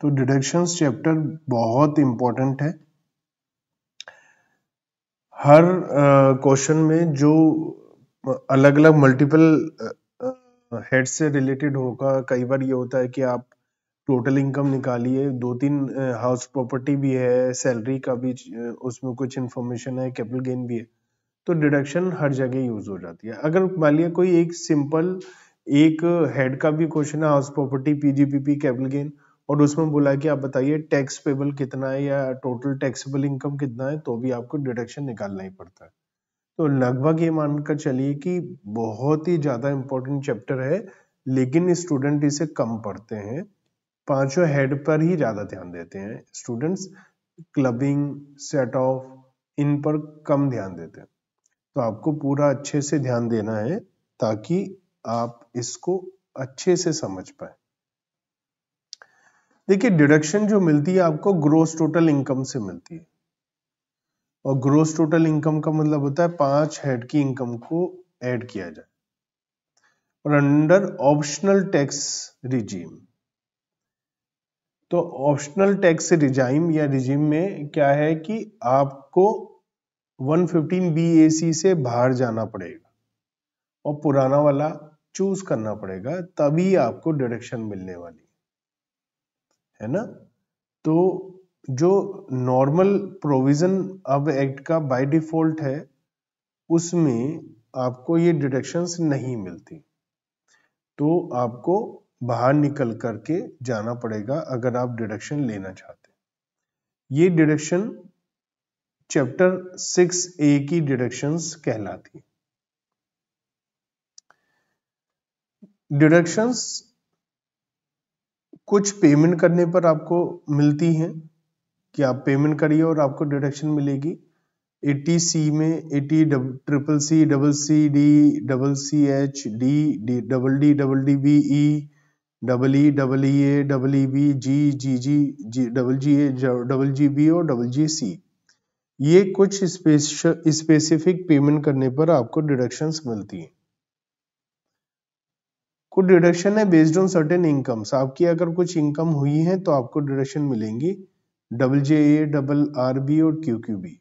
तो deductions chapter बहुत important है हर क्वेश्चन में जो अलग अलग मल्टीपल हेड से रिलेटेड होगा कई बार ये होता है कि आप टोटल इनकम निकालिए दो तीन हाउस प्रॉपर्टी भी है सैलरी का भी उसमें कुछ इंफॉर्मेशन है कैपिटल गेन भी है तो डिडक्शन हर जगह यूज हो जाती है अगर मान लिया कोई एक सिंपल एक हेड का भी क्वेश्चन है हाउस प्रॉपर्टी पीजीपीपी कैपिटल गेन और उसमें बोला कि आप बताइए टैक्स पेबल कितना है या टोटल टैक्सेबल इनकम कितना है तो भी आपको डिडक्शन निकालना ही पड़ता है तो लगभग ये मानकर चलिए कि बहुत ही ज़्यादा इम्पोर्टेंट चैप्टर है लेकिन स्टूडेंट इसे कम पढ़ते हैं पांचों हेड पर ही ज़्यादा ध्यान देते हैं स्टूडेंट्स क्लबिंग सेट ऑफ इन पर कम ध्यान देते हैं तो आपको पूरा अच्छे से ध्यान देना है ताकि आप इसको अच्छे से समझ पाए देखिए डिडक्शन जो मिलती है आपको ग्रोस टोटल इनकम से मिलती है और ग्रोस टोटल इनकम का मतलब होता है पांच हेड की इनकम को ऐड किया जाए और अंडर ऑप्शनल टैक्स रिजीम तो ऑप्शनल टैक्स रिजाइम या रिजीम में क्या है कि आपको 115 बीएसी से बाहर जाना पड़ेगा और पुराना वाला चूज करना पड़ेगा तभी आपको डिडक्शन मिलने वाली है ना तो जो नॉर्मल प्रोविजन अब एक्ट का बाय डिफॉल्ट है उसमें आपको ये डिडक्शंस नहीं मिलती तो आपको बाहर निकल करके जाना पड़ेगा अगर आप डिडक्शन लेना चाहते ये डिडक्शन चैप्टर सिक्स ए की डिडक्शंस कहलाती डिडक्शंस कुछ पेमेंट करने पर आपको मिलती हैं कि आप पेमेंट करिए और आपको डिडक्शन मिलेगी एटी सी में eighty triple C double C D double C H D D double D double D B E double E double E A double E B G G G G double G A double G B और double G C ये कुछ specific payment करने पर आपको deductions मिलती हैं आपको deduction है बेस्ड ऑन सर्टेन इनकम्स आपकी अगर कुछ इनकम हुई है तो आपको डिडक्शन मिलेंगी double J A double R B और क्यू क्यू बी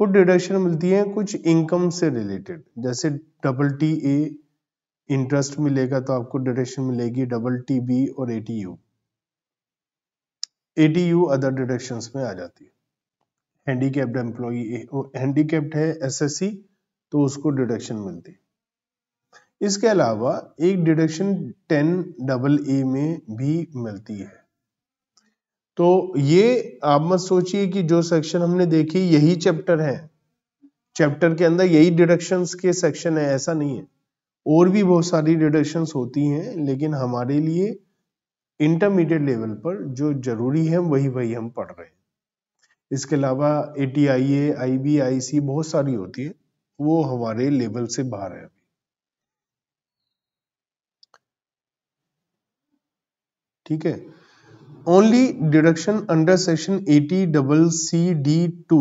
कुछ डिडक्शन मिलती है कुछ इनकम से रिलेटेड जैसे डबल टी ए इंटरेस्ट मिलेगा तो आपको डिडक्शन मिलेगी डबल टी बी और A T U A T U other deduction में आ जाती है हैंडीकैप्ड एम्प्लॉई हैंडीकैप्ड है सी तो उसको डिडक्शन मिलती है इसके अलावा एक डिडक्शन टेन डबल ए में भी मिलती है तो ये आप मत सोचिए कि जो सेक्शन हमने देखी यही चैप्टर है चैप्टर के अंदर यही डिडक्शंस के सेक्शन है ऐसा नहीं है और भी बहुत सारी डिडक्शंस होती हैं लेकिन हमारे लिए इंटरमीडिएट लेवल पर जो जरूरी है वही वही हम पढ़ रहे हैं इसके अलावा A T I A I B I सी बहुत सारी होती है वो हमारे लेवल से बाहर है ठीक है only deduction under section eighty double C D two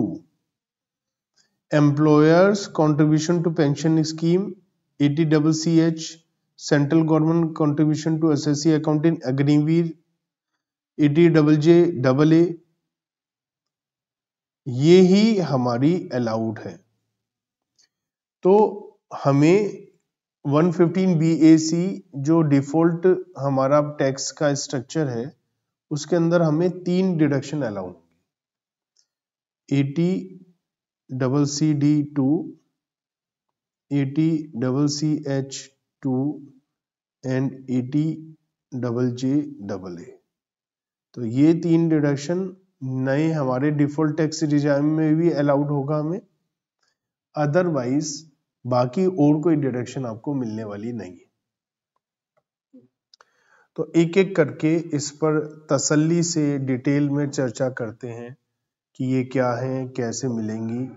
employers contribution to pension scheme eighty double C H central government contribution to S S C account in Agniveer eighty double J double A ये ही हमारी allowed है तो हमें 115 BAC जो default हमारा tax का structure है उसके अंदर हमें तीन deduction allow eighty double C D two eighty double C H two and eighty double J double A तो ये तीन डिडक्शन नए हमारे डिफ़ॉल्ट टैक्स रिजाइम में भी अलाउड होगा हमें अदरवाइज बाकी और कोई डिडक्शन आपको मिलने वाली नहीं है तो एक एक करके इस पर तसल्ली से डिटेल में चर्चा करते हैं कि ये क्या है कैसे मिलेंगी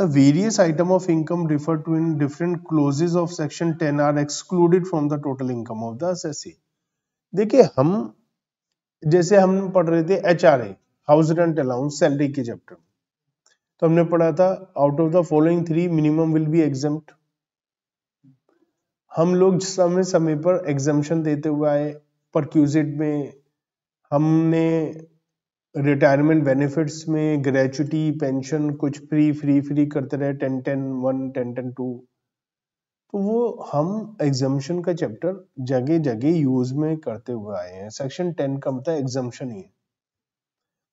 The various item of income referred to in different clauses of section 10 are excluded from the total income of the assessee. देखिए हम जैसे हम पढ़ रहे थे H R A house rent allowance salary के चैप्टर में तो हमने पढ़ा था out of the following three minimum will be exempt हम लोग समय समय पर एग्जामेशन देते हुए आए परक्यूजिट में हमने रिटायरमेंट बेनिफिट्स में ग्रेचुटी पेंशन कुछ फ्री फ्री फ्री करते रहे ten ten one ten ten two तो वो हम एग्जामेशन का चैप्टर जगह जगह यूज में करते हुए आए हैं सेक्शन टेन का मतलब एग्जामेशन ही है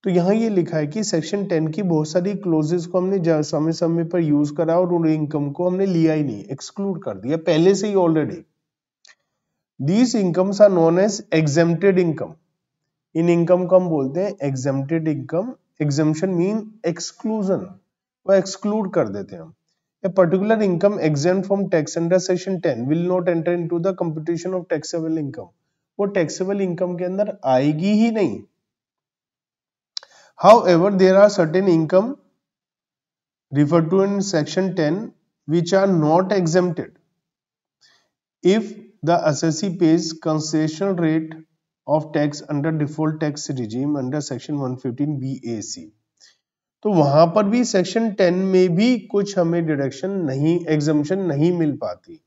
तो यहाँ ये लिखा है कि सेक्शन टेन की बहुत सारी क्लोजेस को हमने समय समय पर यूज करा और उन इनकम को हमने लिया ही नहीं एक्सक्लूड कर दिया पहले से ही already these incomes are known as exempted income इन इनकम को हम बोलते हैं exempted income exemption mean exclusion वो एक्सक्लूड कर देते हैं हम A particular income exempt from tax under section 10 will not enter into the computation of taxable income. वो taxable income के अंदर आएगी ही नहीं However, there are certain income referred to in section 10 which are not exempted if the assessee pays concession rate of tax under default tax regime under section 115 BAC. तो वहां पर भी section 10 में भी कुछ हमें डिडक्शन नहीं एग्जामेशन नहीं मिल पाती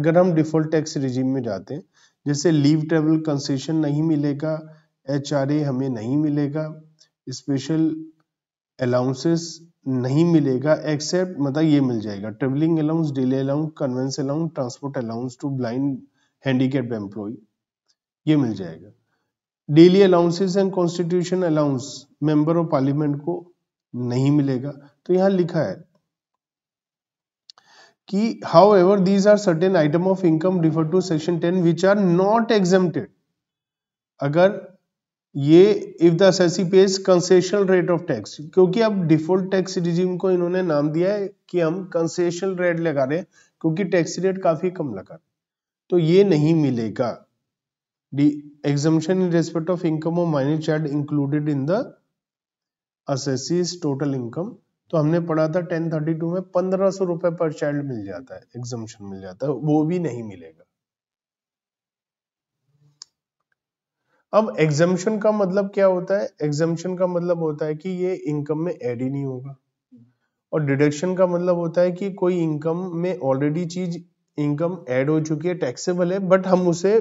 अगर हम डिफॉल्ट टैक्स रिजीम में जाते हैं जैसे लीव ट्रेवल कंसेशन नहीं मिलेगा एच हमें नहीं मिलेगा स्पेशल अलाउंसेस नहीं मिलेगा एक्सेप्ट मतलब ये मिल जाएगा travelling allowance daily allowance conveyance allowance transport allowance to blind handicapped employee ये मिल जाएगा daily allowances and constitution allowance member of parliament को नहीं मिलेगा तो यहां लिखा है कि however these are certain item of income differ to section ten which are not exempt अगर ये if the assessee pays concessional rate of tax क्योंकि अब डिफॉल्ट टैक्स रिजीम को इन्होंने नाम दिया है कि हम कंसेशनल रेट लगा रहे हैं क्योंकि टैक्स रेट काफी कम लगा तो ये नहीं मिलेगा the exemption in respect of income of minor child included in the total income तो हमने पढ़ा था टेन थर्टी टू में पंद्रह सौ रुपए पर चाइल्ड मिल जाता है एग्जामेशन मिल जाता है वो भी नहीं मिलेगा अब एग्जम्पन का मतलब क्या होता है एग्जम्पन का मतलब होता है कि ये इनकम में एड ही नहीं होगा और डिडक्शन का मतलब होता है कि कोई इनकम में ऑलरेडी चीज इनकम ऐड हो चुकी है टैक्सेबल है बट हम उसे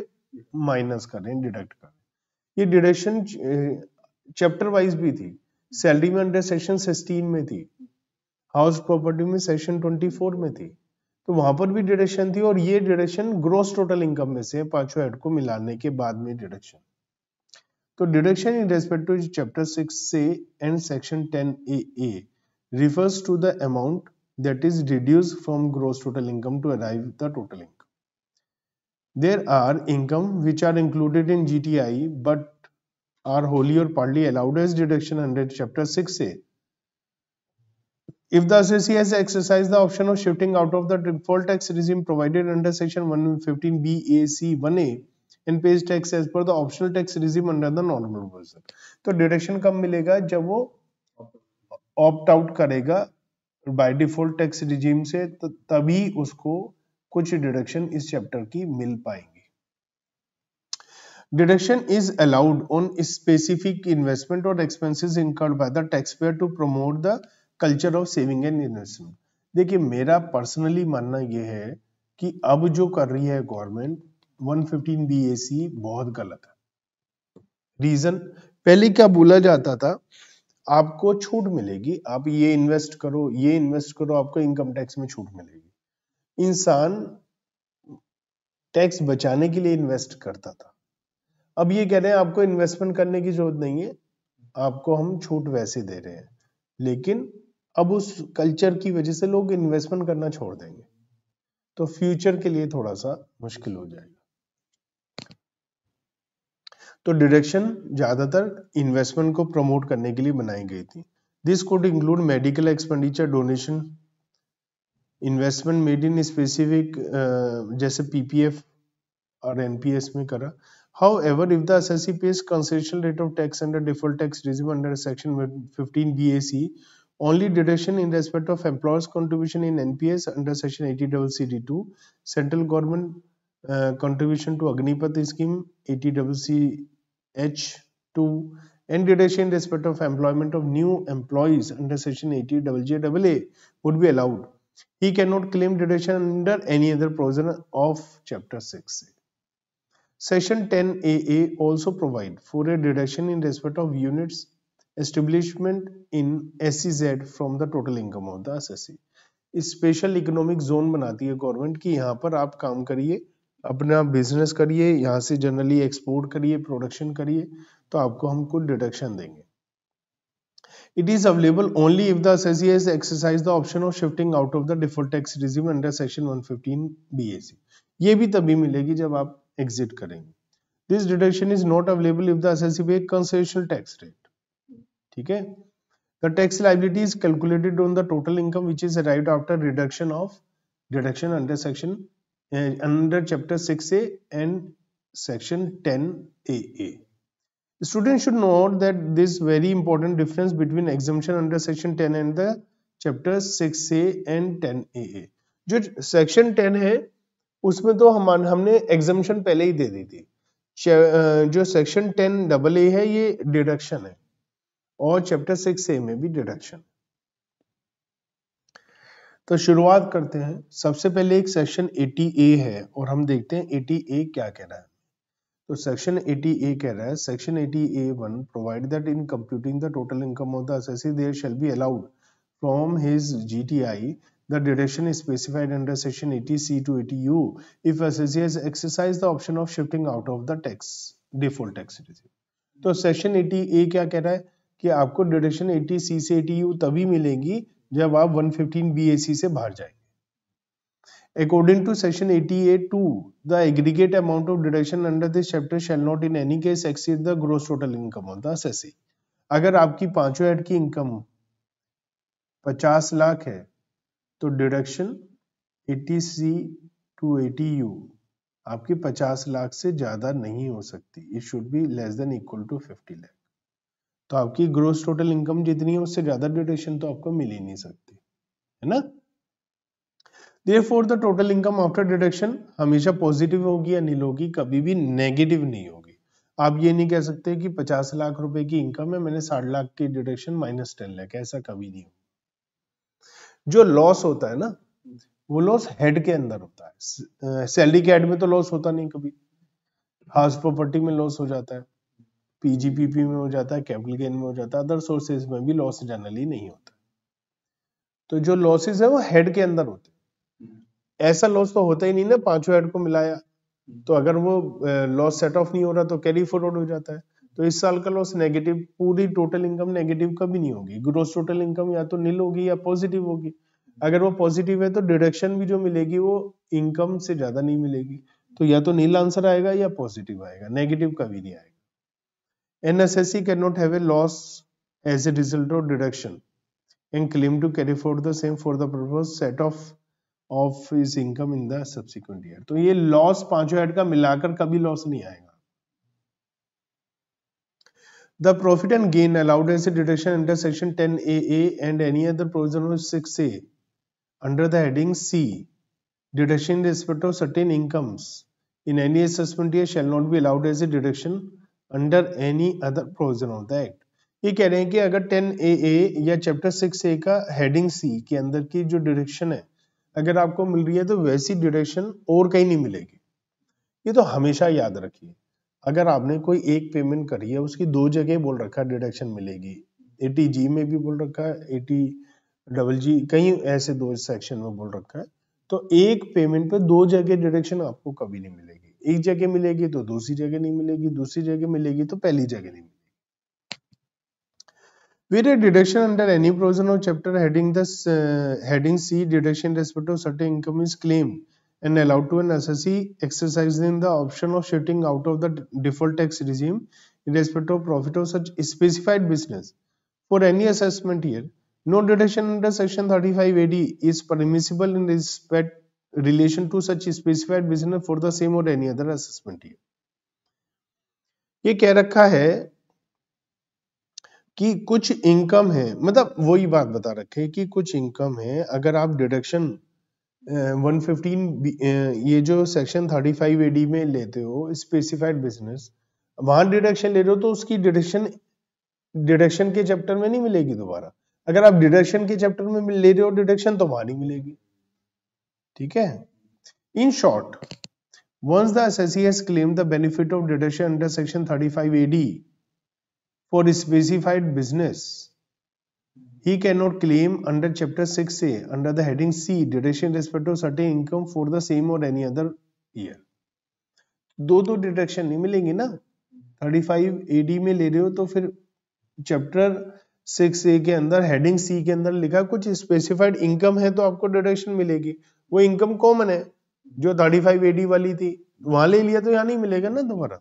माइनस करें डिडक्ट करें ये डिडक्शन चैप्टर वाइज भी थी सैलरी में अंडर सेक्शन सिक्सटीन में थी हाउस प्रॉपर्टी में सेक्शन फोर में थी तो वहां पर भी डिडक्शन थी और ये डिडक्शन ग्रोस टोटल इनकम में से पांचों एड को मिलाने के बाद में deduction So, deduction in respect to Chapter 6 से and Section 10AA refers to the amount that is reduced from gross total income to arrive the total income. There are income which are included in GTI but are wholly or partly allowed as deduction under chapter 6A. If the assessee has exercised the option of shifting out of the default tax regime provided under section 115 BAC 1A in pays tax as per optional tax regime under the normal version तो deduction कब मिलेगा जब वो opt out करेगा by default tax regime से तो तभी उसको कुछ डिडक्शन इस चैप्टर की मिल पाएंगी deduction is allowed on specific investment और expenses incurred by the taxpayer to promote the culture of saving and investment देखिए मेरा पर्सनली मानना यह है कि अब जो कर रही है गवर्नमेंट 115 BAC बहुत गलत है रीजन पहले क्या बोला जाता था आपको छूट मिलेगी आप ये इन्वेस्ट करो ये इन्वेस्ट करो आपको इनकम टैक्स में छूट मिलेगी इंसान टैक्स बचाने के लिए इन्वेस्ट करता था अब ये कह रहे हैं आपको इन्वेस्टमेंट करने की जरूरत नहीं है आपको हम छूट वैसे दे रहे हैं लेकिन अब उस कल्चर की वजह से लोग इन्वेस्टमेंट करना छोड़ देंगे तो फ्यूचर के लिए थोड़ा सा मुश्किल हो जाएगा तो डिडक्शन ज्यादातर इन्वेस्टमेंट को प्रमोट करने के लिए बनाई गई थी this could include medical expenditure donation investment made in specific जैसे पीपीएफ और एनपीएस में करा however if concession rate of tax under default tax regime under section fifteen B A C only deduction in respect of employees contribution in NPS under section eighty double C D two central government contribution to Agnipath scheme H2 and deduction in respect of employment of new employees under section 80 WJAA would be allowed. He cannot claim deduction under any other provision of chapter 6. Section 10 AA also provide for a deduction in respect of units establishment in SEZ from the total income of the assessee. Special economic zone बनाती है government की यहाँ पर आप काम करिए अपना business करिए यहाँ से जनरली एक्सपोर्ट करिए प्रोडक्शन करिए तो आपको हम कुछ डिडक्शन देंगे it is available only if the assessee has exercised the option of shifting out of the default tax regime under section 115 BAC. ये भी तभी मिलेगी जब आप एग्जिट करेंगे this deduction is not available if the assessee pay concessional tax rate ठीक है the tax liability is calculated on the total income which is arrived after reduction of deduction under section 115 under chapter six A and section ten A A student should note that this very important difference between exemption under section ten and the chapter six A and ten A A जो section ten है उसमें तो हम हमने एग्जामेशन पहले ही दे दी थी जो section ten double A है ये डिडक्शन है और चैप्टर सिक्स ए में भी डिडक्शन है तो शुरुआत करते हैं सबसे पहले एक सेक्शन एटी ए है और हम देखते हैं एटी ए क्या कह रहा है तो सेक्शन एटी ए कह रहा है section eighty A one provide that in computing the total income of the assessee there shall be allowed from his G T I the deduction specified under section eighty C to eighty U if assessee has exercise the option of shifting out of the tax default tax regime तो section eighty A क्या कह रहा है कि आपको deduction eighty सी से eighty you तभी मिलेंगी जब आप 115 फिफ्टीन BAC से बाहर जाएंगे according to section eighty 88 to the aggregate amount of deduction under this chapter shall not in any case exceed the gross total income of the assessee अगर आपकी पांचों एड की इनकम 50 लाख है तो deduction eighty C to eighty U आपकी 50 लाख से ज्यादा नहीं हो सकती it should be less than equal to 50 lakh तो आपकी ग्रोस टोटल इनकम जितनी है उससे ज्यादा ड्यूटेशन तो आपको मिल ही नहीं सकती है ना therefore the total income after deduction हमेशा पॉजिटिव होगी या नील होगी कभी भी नेगेटिव नहीं होगी आप ये नहीं कह सकते कि पचास लाख रुपए की इनकम है मैंने साठ लाख की डिडक्शन माइनस टेन लाख ऐसा कभी नहीं होगा जो लॉस होता है ना वो लॉस हेड के अंदर होता है सैलरी के हेड में तो लॉस होता नहीं कभी हाउस प्रॉपर्टी में लॉस हो जाता है पीजीपीपी में हो जाता है कैपिटल गेन में हो जाता है अदर सोर्सेज में भी लॉस जनरली नहीं होता तो जो लॉसेज है वो हेड के अंदर होते हम्म। ऐसा लॉस तो होता ही नहीं ना पांचों हेड को मिलाया हम्म। तो अगर वो लॉस सेट ऑफ नहीं हो रहा तो कैरी फॉरवर्ड हो जाता है तो इस साल का लॉस नेगेटिव पूरी टोटल इनकम नेगेटिव कभी नहीं होगी ग्रोस टोटल इनकम या तो नील होगी या पॉजिटिव होगी अगर वो पॉजिटिव है तो डिडक्शन भी जो मिलेगी वो इनकम से ज्यादा नहीं मिलेगी तो या तो नील आंसर आएगा या पॉजिटिव आएगा नेगेटिव कभी नहीं आएगा NSSC cannot have a loss as a result of deduction and claim to carry forward the same for the purpose set off off is income in the subsequent year तो ये loss पांचों head का मिलाकर कभी loss नहीं आएगा the profit and gain allowed as a deduction under section 10 A A and any other provision of 6 A under the heading C deduction in respect of certain incomes in any assessment year shall not be allowed as a deduction under any other provision of the act ये कह रहे हैं कि अगर ten A ए या chapter six ए का heading सी के अंदर की जो डायरेक्शन है अगर आपको मिल रही है तो वैसी डायरेक्शन और कहीं नहीं मिलेगी ये तो हमेशा याद रखिए अगर आपने कोई एक पेमेंट करी है उसकी दो जगह बोल रखा है डिडक्शन मिलेगी एटी जी में भी बोल रखा है एटी डबल जी कहीं ऐसे दो सेक्शन में बोल रखा है तो एक पेमेंट पे दो जगह डिडक्शन आपको कभी नहीं मिलेगी एक जगह मिलेगी तो दूसरी जगह नहीं मिलेगी दूसरी जगह मिलेगी तो पहली जगह नहीं where deduction under any provision of chapter heading the heading C deduction respect of certain income is claim and allowed to an assessee exercise in the option of shifting out of the default tax regime in respect of profit of such specified business for any assessment year no deduction under section 35 AD is permissible in respect relation to such specified business for the same or any other assessment year ये कह रखा है कि कुछ income है मतलब वही बात बता रखे कि कुछ इनकम है अगर आप डिडक्शन 115 ये जो सेक्शन 35 एडी में लेते हो स्पेसिफाइड बिजनेस वहां डिडक्शन ले रहे हो तो उसकी डिडक्शन डिडक्शन के चैप्टर में नहीं मिलेगी दोबारा अगर आप डिडक्शन के चैप्टर में ले रहे हो डिडक्शन तो वहां नहीं मिलेगी ठीक है in short once the assessee has claimed the benefit of deduction under section 35 ad for a specified business he cannot claim under chapter 6a under the heading c deduction in respect of certain income for the same or any other year दो दो deduction नहीं मिलेंगे ना 35 AD में ले रहे हो तो फिर चैप्टर 6 ए के अंदर हेडिंग सी के अंदर लिखा कुछ स्पेसिफाइड इनकम है तो आपको डिडक्शन मिलेगी वो इनकम कॉमन है जो थर्टी फाइव एडी वाली थी वहां ले लिया तो यहाँ नहीं मिलेगा ना दोबारा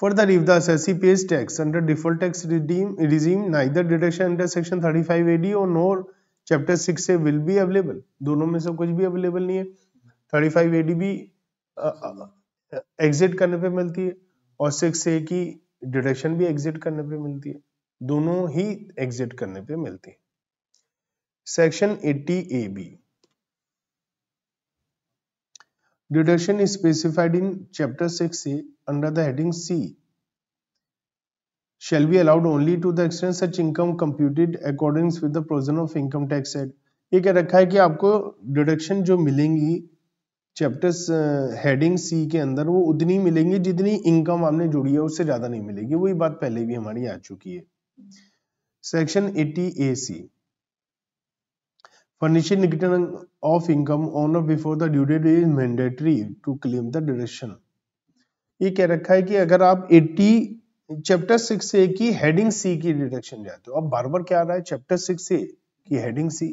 further if the pays tax under default tax regime neither deduction under section thirty five AD और नोर चैप्टर सिक्स से विल बी अवेलेबल दोनों में से कुछ भी अवेलेबल नहीं है थर्टी फाइव एडी भी एग्जिट करने पे मिलती है और सिक्स ए की डिडक्शन भी एग्जिट करने पे मिलती है दोनों ही एग्जिट करने पे मिलती है section 80ab deduction is specified in chapter 6a under the heading c shall be allowed only to the extent such income computed according with the provision of income tax act ये कह रखा है कि आपको डिडक्शन जो मिलेंगी chapters heading सी के अंदर वो उतनी मिलेंगी जितनी इनकम आपने जोड़ी है उससे ज्यादा नहीं मिलेगी वही बात पहले भी हमारी आ चुकी है section 80 A C Furnishing return of income on or before the due date is mandatory to claim the deduction ये कह रखा है कि अगर आप 80 चैप्टर 6 ए की हेडिंग सी की डिडक्शन जाते हो अब बार बार क्या आ रहा है चैप्टर 6 ए की हेडिंग सी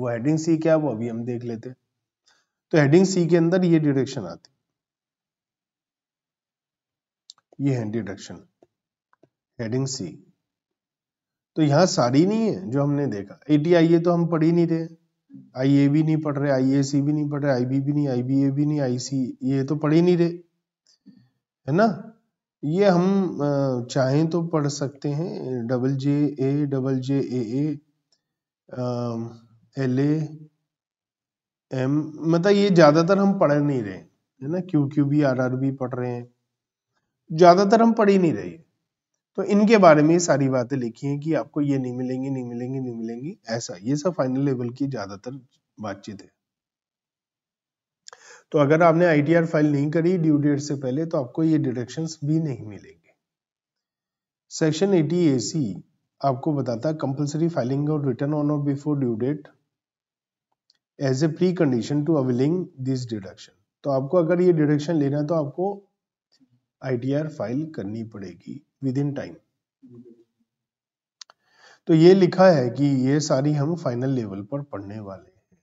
वो हेडिंग सी क्या वो अभी हम देख लेते हैं तो हेडिंग सी के अंदर ये डिडक्शन आती ये है डिडक्शन हेडिंग सी तो यहाँ सारी नहीं है जो हमने देखा ए टी आई ए तो हम पढ़ ही नहीं रहे आई ए भी नहीं पढ़ रहे आई ए सी भी नहीं पढ़ रहे आई बी भी नहीं आई बी ए भी नहीं आई सी ये तो पढ़ ही नहीं रहे है ना ये हम चाहें तो पढ़ सकते हैं double J A double J A A L A M मतलब ये ज़्यादातर हम पढ़ नहीं रहे है ना Q Q B R R B पढ़ रहे हैं ज़्यादातर हम पढ़ ही नहीं रहे तो इनके बारे में सारी बातें लिखी हैं कि आपको ये नहीं मिलेंगी नहीं मिलेंगी नहीं मिलेंगी ऐसा ये सब फाइनल लेवल की ज्यादातर बातचीत है तो अगर आपने आई फाइल नहीं करी ड्यू डेट से पहले तो आपको ये डिडक्शन भी नहीं मिलेंगे सेक्शन एटी ए सी आपको बताता है कंपल्सरी फाइलिंग और return on or before due date as a precondition to availing this deduction तो आपको अगर ये डिडक्शन लेना है तो आपको आई फाइल करनी पड़ेगी विद इन टाइम तो ये लिखा है कि ये सारी हम फाइनल लेवल पर पढ़ने वाले हैं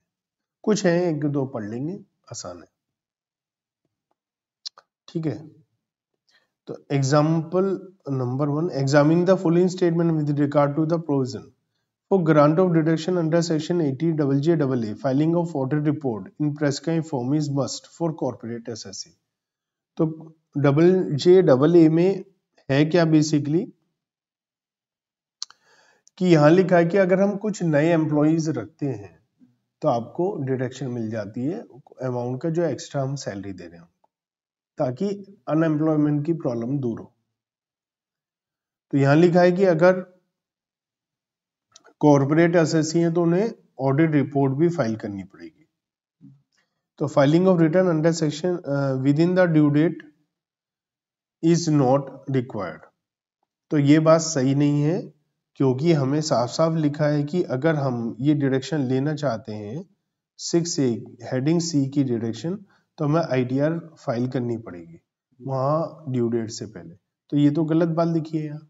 कुछ हैं एक दो पढ़ लेंगे आसान है ठीक है तो example number one examine the following statement with regard to the provision for grant of deduction under section eighty double J double A filing of audit report in prescribed form is must for corporates तो double J double A में है क्या basically कि यहां लिखा है कि अगर हम कुछ नए एम्प्लॉज रखते हैं तो आपको डिडक्शन मिल जाती है अमाउंट का जो एक्स्ट्रा हम सैलरी दे रहे हैं ताकि अनएम्प्लॉयमेंट की प्रॉब्लम दूर हो तो यहां लिखा है कि अगर कॉरपोरेट एस एस तो उन्हें ऑडिट रिपोर्ट भी फाइल करनी पड़ेगी तो filing of return under section within the due date is not required तो ये बात सही नहीं है क्योंकि हमें साफ साफ लिखा है कि अगर हम ये डिरेक्शन लेना चाहते हैं सिक्स ए हेडिंग सी की डिरेक्शन तो हमें आर फाइल करनी पड़ेगी वहाँ ड्यू डेट से पहले तो ये तो गलत बात लिखी है यहाँ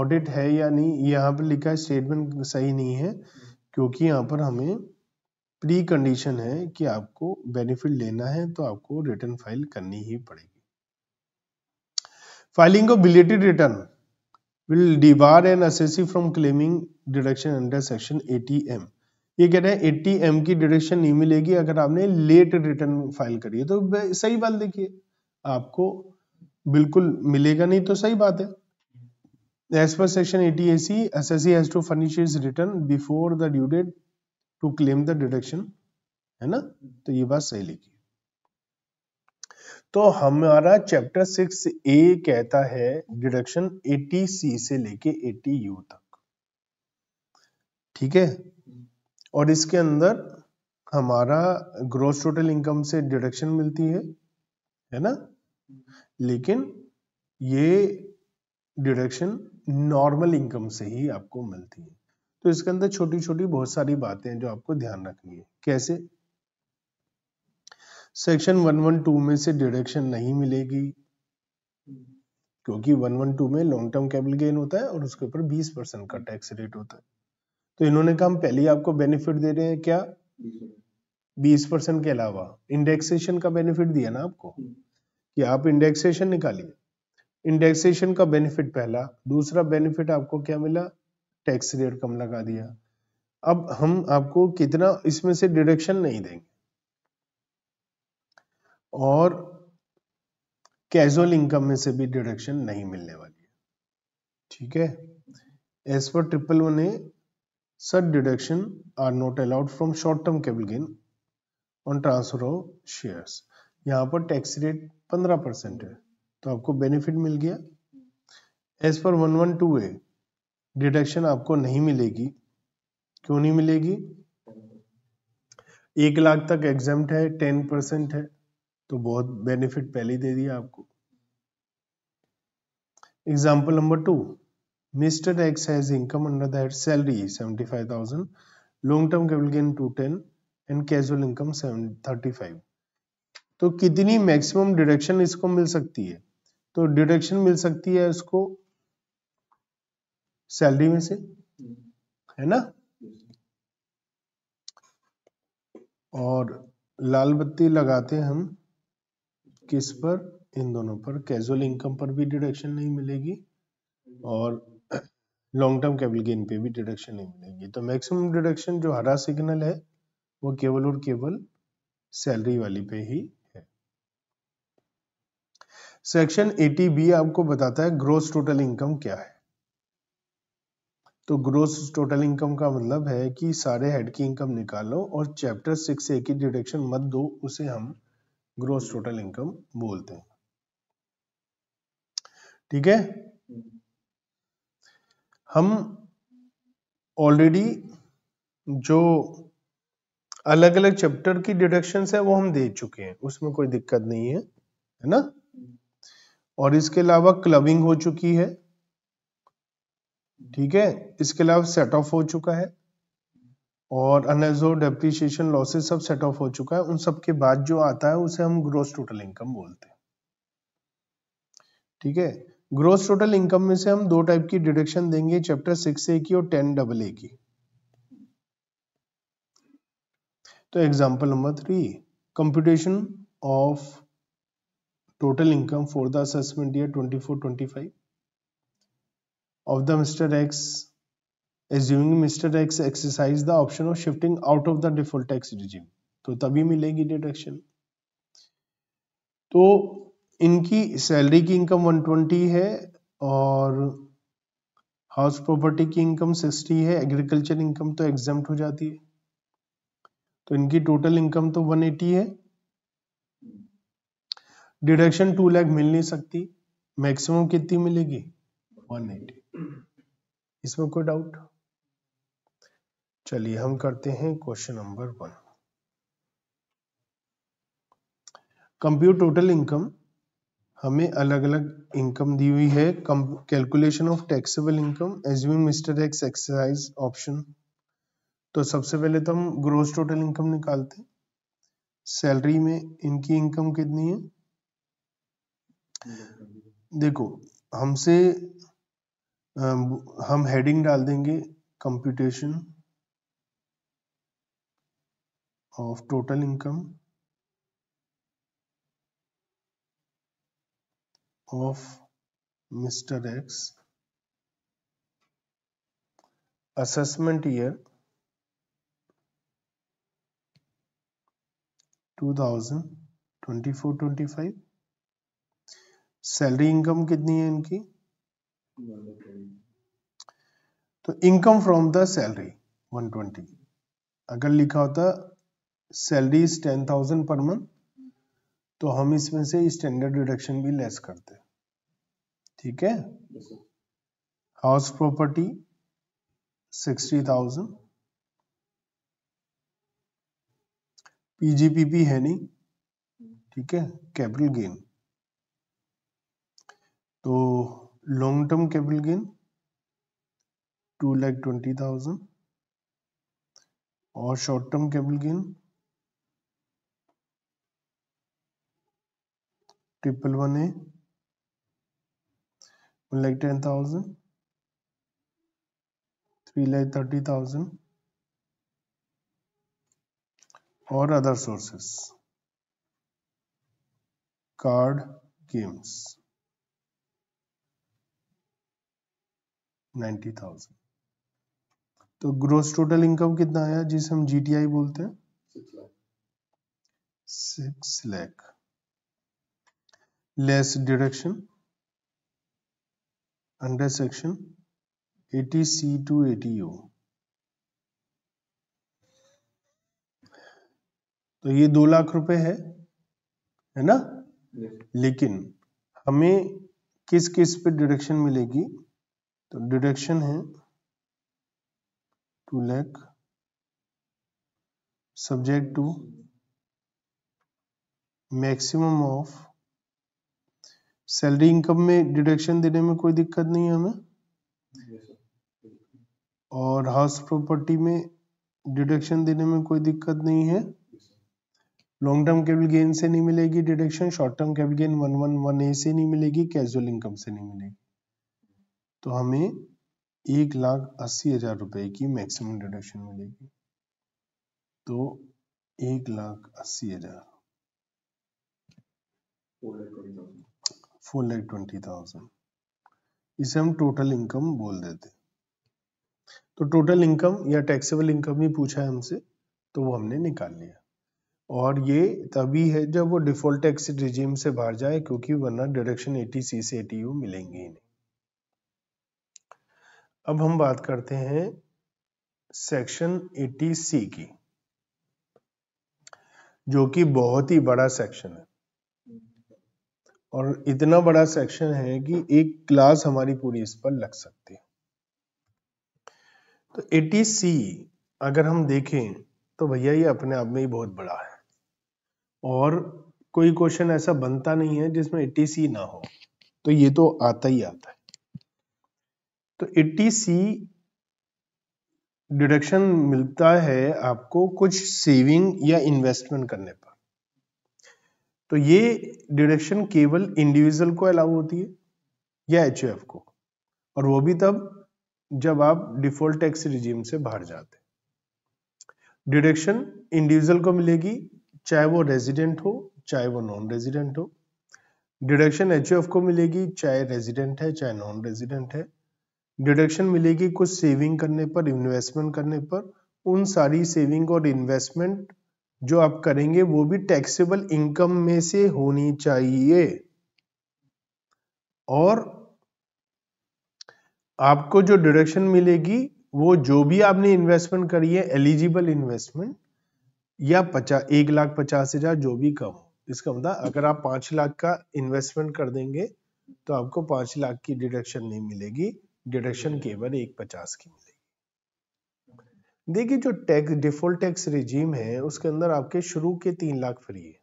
ऑडिट है या नहीं यहाँ पर लिखा है स्टेटमेंट सही नहीं है क्योंकि यहाँ पर हमें प्री कंडीशन है कि आपको बेनिफिट लेना है तो आपको रिटर्न फाइल करनी ही पड़ेगी Filing of belated return will debar an assessee from claiming deduction under section 80M. ये कह रहे हैं 80M की डिडक्शन नहीं मिलेगी अगर आपने लेट रिटर्न फाइल करी है तो सही बात देखिए आपको बिल्कुल मिलेगा नहीं तो सही बात है as per section eighty A C assessee has to furnish his return before the due date to claim the deduction है ना तो ये बात सही लिखी तो हमारा चैप्टर सिक्स ए कहता है डिडक्शन एटी सी से लेके एटी यू तक ठीक है और इसके अंदर हमारा ग्रोस टोटल इनकम से डिडक्शन मिलती है है ना लेकिन ये डिडक्शन नॉर्मल इनकम से ही आपको मिलती है तो इसके अंदर छोटी छोटी बहुत सारी बातें हैं जो आपको ध्यान रखनी है कैसे सेक्शन 112 में से डिडक्शन नहीं मिलेगी क्योंकि 112 में लॉन्ग टर्म कैपिटल गेन होता है और उसके ऊपर 20 परसेंट का टैक्स रेट होता है तो इन्होंने कहा हम पहले आपको बेनिफिट दे रहे हैं क्या 20 परसेंट के अलावा इंडेक्सेशन का बेनिफिट दिया ना आपको कि आप इंडेक्सेशन निकालिए इंडेक्सेशन का बेनिफिट पहला दूसरा बेनिफिट आपको क्या मिला टैक्स रेट कम लगा दिया अब हम आपको कितना इसमें से डिडक्शन नहीं देंगे और कैजुअल इनकम में से भी डिडक्शन नहीं मिलने वाली है ठीक है as per triple one A such deduction are not allowed from short term capital gain on transfer of shares यहां पर टैक्स रेट पंद्रह परसेंट है तो आपको बेनिफिट मिल गया as per one one two A deduction आपको नहीं मिलेगी क्यों नहीं मिलेगी एक लाख तक एग्जाम है टेन परसेंट है तो बहुत बेनिफिट पहले ही दे दिया आपको example number two Mr X has income under the head salary seventy five thousand long term capital gain two ten and casual income thirty five तो कितनी मैक्सिमम डिडक्शन इसको मिल सकती है तो डिडक्शन मिल सकती है उसको सैलरी में से है ना और लाल बत्ती लगाते हम किस पर इन दोनों पर कैजुअल इनकम पर भी डिडक्शन नहीं मिलेगी और लॉन्ग टर्म कैपिटल गेन पे भी डिडक्शन नहीं मिलेगी तो मैक्सिमम डिडक्शन जो हरा सिग्नल है वो केवल और केवल सैलरी वाली पे ही है सेक्शन एटी बी आपको बताता है ग्रोस टोटल इनकम क्या है तो ग्रोस टोटल इनकम का मतलब है कि सारे हेड की इनकम निकालो और चैप्टर सिक्स ए की डिडक्शन मत दो उसे हम ग्रोस टोटल इनकम बोलते हैं ठीक है हम ऑलरेडी जो अलग अलग चैप्टर की डिडक्शन है वो हम दे चुके हैं उसमें कोई दिक्कत नहीं है है ना और इसके अलावा क्लबिंग हो चुकी है ठीक है इसके अलावा सेट ऑफ हो चुका है और अनजो डेप्रीशिएशन लॉसेस सब सेट ऑफ हो चुका है उन सब के बाद जो आता है उसे हम ग्रोस टोटल इनकम बोलते हैं ठीक है ग्रोस टोटल इनकम में से हम दो टाइप की डिडक्शन देंगे चैप्टर सिक्स ए की और टेन डबल ए की तो example number three computation of total income for the assessment year twenty four twenty five of the Mr X assuming Mr X exercise the option of shifting out of the default tax regime तो तभी मिलेगी deduction तो इनकी salary की income 120 है और house property की income 60 है एग्रीकल्चर इनकम तो एग्जाम हो जाती है तो इनकी टोटल इनकम तो 180 है डिडक्शन 2 लाख मिल नहीं सकती मैक्सिमम कितनी मिलेगी 180 इसमें कोई डाउट चलिए हम करते हैं question number one compute total income हमें अलग अलग इनकम दी हुई है calculation of taxable income assume Mr X exercise option तो सबसे पहले तो हम ग्रोस टोटल इनकम निकालते हैं सैलरी में इनकी इनकम कितनी है देखो हमसे हम हेडिंग डाल देंगे computation of total income of Mr. X assessment year 2024-25 salary income कितनी है इनकी तो इनकम फ्रॉम द सैलरी 120 अगर लिखा होता salary is ten thousand per month तो हम इसमें से स्टैंडर्ड डिडक्शन भी लेस करते ठीक है house property sixty thousand PGBP है नहीं ठीक है कैपिटल गेन तो long term capital gain two lakh twenty thousand और short term capital gain triple one A one lakh ten thousand three lakh thirty thousand और other sources card games ninety thousand तो gross total income कितना आया जिसे हम GTI बोलते हैं six lakh less direction under section 80C to 80O तो ये दो लाख रुपए है है ना लेकिन हमें किस किस पे डिडक्शन मिलेगी तो डिडक्शन है two lakh subject to maximum of salary income में डिडक्शन देने में कोई दिक्कत नहीं है हमें और हाउस प्रॉपर्टी में डिडक्शन देने में कोई दिक्कत नहीं है लॉन्ग टर्म कैपिटल गेन से नहीं मिलेगी deduction short term capital gain one one one A से नहीं मिलेगी कैजुअल इनकम से नहीं मिलेगी तो हमें एक लाख अस्सी हजार रुपए की मैक्सिमम डिडक्शन मिलेगी तो एक लाख अस्सी हजार फोर लैख ट्वेंटी थाउजेंड इसे हम टोटल इनकम बोल देते तो टोटल इनकम या टैक्सेबल इनकम ही पूछा है हमसे तो वो हमने निकाल लिया और ये तभी है जब वो डिफॉल्ट टैक्स रिजीम से बाहर जाए क्योंकि वरना डिडक्शन एटी सी से एटी यू मिलेंगे ही नहीं अब हम बात करते हैं सेक्शन एटी सी की जो कि बहुत ही बड़ा सेक्शन है और इतना बड़ा सेक्शन है कि एक क्लास हमारी पूरी इस पर लग सकती है तो एटी सी अगर हम देखें तो भैया ये अपने आप में ही बहुत बड़ा है और कोई क्वेश्चन ऐसा बनता नहीं है जिसमें एटी सी ना हो तो ये तो आता ही आता है तो एटी सी डिडक्शन मिलता है आपको कुछ सेविंग या इन्वेस्टमेंट करने पर तो ये डिडक्शन केवल इंडिविजुअल को अलाउ होती है या एच को और वो भी तब जब आप डिफॉल्ट टैक्स रिजीम से बाहर जाते डिडक्शन इंडिविजुअल को मिलेगी चाहे वो रेजिडेंट हो चाहे वो नॉन रेजिडेंट हो डिडक्शन एच को मिलेगी चाहे रेजिडेंट है चाहे नॉन रेजिडेंट है डिडक्शन मिलेगी कुछ सेविंग करने पर इन्वेस्टमेंट करने पर उन सारी सेविंग और इन्वेस्टमेंट जो आप करेंगे वो भी टैक्सेबल इनकम में से होनी चाहिए और आपको जो डिडक्शन मिलेगी वो जो भी आपने इन्वेस्टमेंट करी है एलिजिबल इन्वेस्टमेंट या पचास एक लाख पचास हजार जो भी कम हो इसका मतलब अगर आप पांच लाख का इन्वेस्टमेंट कर देंगे तो आपको पांच लाख की डिडक्शन नहीं मिलेगी डिडक्शन केवल एक पचास की मिलेगी देखिए जो टैक्स डिफॉल्ट टैक्स रिजीम है उसके अंदर आपके शुरू के तीन लाख फ्री है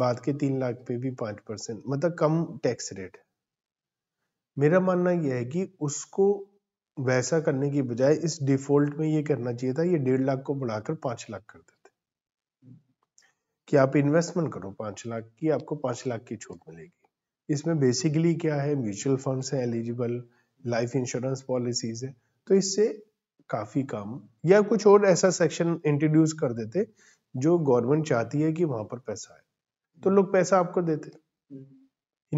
बाद के तीन लाख पे भी पांच परसेंट मतलब कम टैक्स रेट मेरा मानना यह है कि उसको वैसा करने की बजाय इस डिफॉल्ट में ये करना चाहिए था ये डेढ़ लाख को बढ़ाकर पांच लाख कर देते कि आप इन्वेस्टमेंट करो पांच लाख की आपको पांच लाख की छूट मिलेगी इसमें बेसिकली क्या है म्यूचुअल फंड्स है एलिजिबल लाइफ इंश्योरेंस पॉलिसीज है तो इससे काफ़ी कम या कुछ और ऐसा सेक्शन इंट्रोड्यूस कर देते जो गवर्नमेंट चाहती है कि वहां पर पैसा आए तो लोग पैसा आपको देते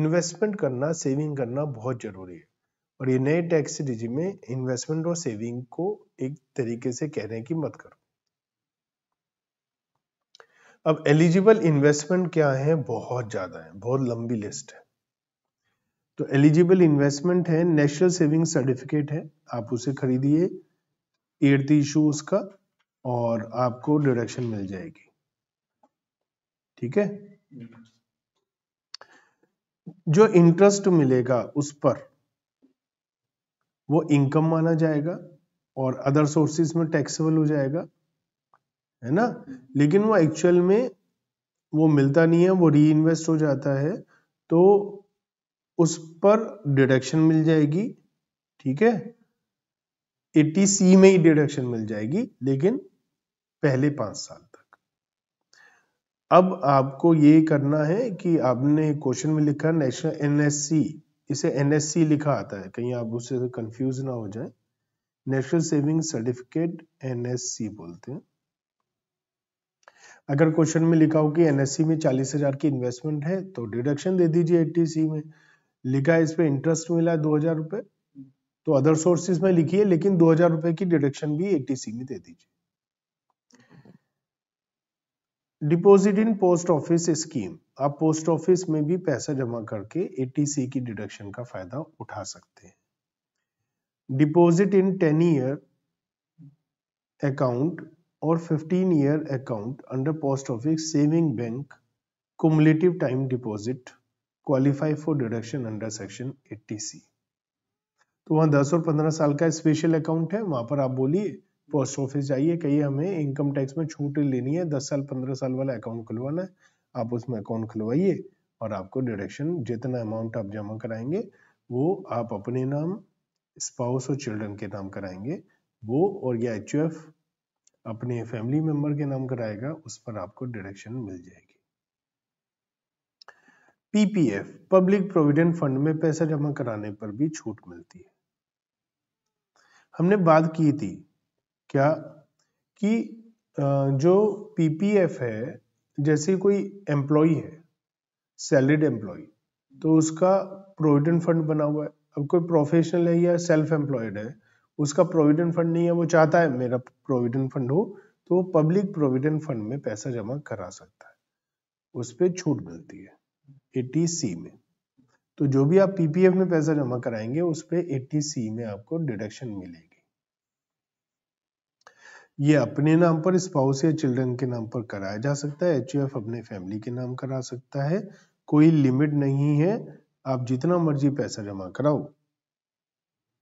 इन्वेस्टमेंट करना सेविंग करना बहुत जरूरी है और ये नए टैक्स रिजिम में इन्वेस्टमेंट और सेविंग को एक तरीके से कह रहे हैं कि मत करो अब एलिजिबल इन्वेस्टमेंट क्या है बहुत ज्यादा है बहुत लंबी लिस्ट है तो एलिजिबल इन्वेस्टमेंट है नेशनल सेविंग सर्टिफिकेट है आप उसे खरीदिए एट इशू उसका और आपको डिडक्शन मिल जाएगी ठीक है जो इंटरेस्ट मिलेगा उस पर वो इनकम माना जाएगा और अदर सोर्सेज में टैक्सेबल हो जाएगा है ना लेकिन वो एक्चुअल में वो मिलता नहीं है वो री इन्वेस्ट हो जाता है तो उस पर डिडक्शन मिल जाएगी ठीक है एट्टी सी में ही डिडक्शन मिल जाएगी लेकिन पहले पांच साल तक अब आपको ये करना है कि आपने क्वेश्चन में लिखा नेशनल एनएससी इसे एनएससी लिखा आता है कहीं आप उससे कंफ्यूज ना हो जाए नेशनल सेविंग सर्टिफिकेट एनएससी बोलते हैं अगर क्वेश्चन में लिखा हो कि एनएससी में चालीस हजार की इन्वेस्टमेंट है तो डिडक्शन दे दीजिए एटीसी में लिखा इस पे इंटरेस्ट मिला दो हजार रुपए तो अदर सोर्सेज में लिखिए लेकिन दो हजार रुपए की डिडक्शन भी एटीसी में दे दीजिए deposit in post office scheme आप पोस्ट ऑफिस में भी पैसा जमा करके एटीसी की डिडक्शन का फायदा उठा सकते हैं deposit in ten year account और fifteen year account under post office saving bank cumulative time deposit qualify for deduction under section eighty C तो वहाँ दस और पंद्रह साल का स्पेशल अकाउंट है वहाँ पर आप बोलिए पोस्ट ऑफिस जाइए कहिए हमें इनकम टैक्स में छूट लेनी है दस साल पंद्रह साल वाला अकाउंट खुलवाना है आप उसमें अकाउंट खुलवाइए और आपको डिडक्शन जितना अमाउंट आप जमा कराएंगे वो आप अपने नाम स्पाउस और चिल्ड्रन के नाम कराएंगे वो और या एच अपने फैमिली मेंबर के नाम कराएगा उस पर आपको डिडक्शन मिल जाएगी पीपीएफ पब्लिक प्रोविडेंट फंड में पैसा जमा कराने पर भी छूट मिलती है हमने बात की थी क्या कि जो पीपीएफ है जैसे कोई एम्प्लॉय है सैलरीड एम्प्लॉय तो उसका प्रोविडेंट फंड बना हुआ है अब कोई प्रोफेशनल है या सेल्फ एम्प्लॉयड है उसका प्रोविडेंट फंड नहीं है वो चाहता है मेरा प्रोविडेंट फंड हो तो वो पब्लिक प्रोविडेंट फंड में पैसा जमा करा सकता है उस पर छूट मिलती है एटी सी में तो जो भी आप पीपीएफ में पैसा जमा कराएंगे उस पर एटी सी में आपको डिडक्शन मिलेगी ये अपने नाम पर स्पाउस या चिल्ड्रन के नाम पर कराया जा सकता है एच अपने फैमिली के नाम करा सकता है कोई लिमिट नहीं है आप जितना मर्जी पैसा जमा कराओ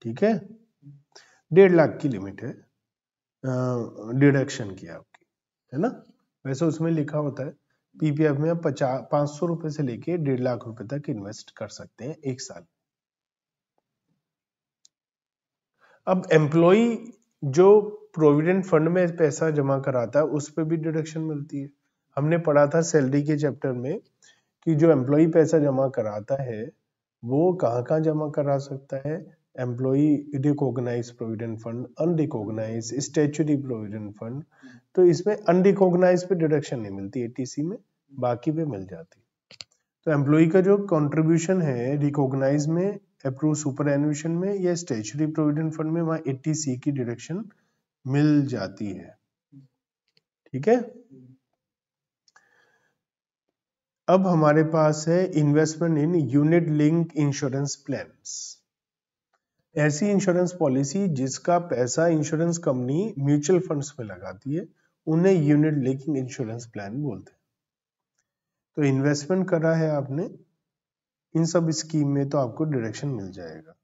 ठीक है डेढ़ लाख की लिमिट है डिडक्शन की आपकी है ना वैसे उसमें लिखा होता है पीपीएफ में आप पचास पांच सौ रुपए से लेके डेढ़ लाख रुपए तक इन्वेस्ट कर सकते हैं एक साल अब एम्प्लॉय जो प्रोविडेंट फंड में पैसा जमा कराता है उस पर भी डिडक्शन मिलती है हमने पढ़ा था सैलरी के चैप्टर में कि जो एम्प्लॉ पैसा जमा कराता है वो कहाँ कहाँ जमा करा सकता है employee recognise provident fund unrecognise statutory provident fund तो इसमें अनरिकोगनाइज पे डिडक्शन नहीं मिलती एटीसी में बाकी पे मिल जाती तो एम्प्लॉई का जो कंट्रीब्यूशन है रिकॉग्नाइज में अप्रूव सुपर एनुएशन में या स्टेचुरी प्रोविडेंट फंड में वहाँ एटीसी की डिडक्शन मिल जाती है ठीक है अब हमारे पास है investment in unit link insurance plans ऐसी इंश्योरेंस पॉलिसी जिसका पैसा इंश्योरेंस कंपनी म्यूचुअल फंड्स में लगाती है उन्हें यूनिट लिंक इंश्योरेंस प्लान बोलते हैं तो इन्वेस्टमेंट करा है आपने इन सब स्कीम में तो आपको डायरेक्शन मिल जाएगा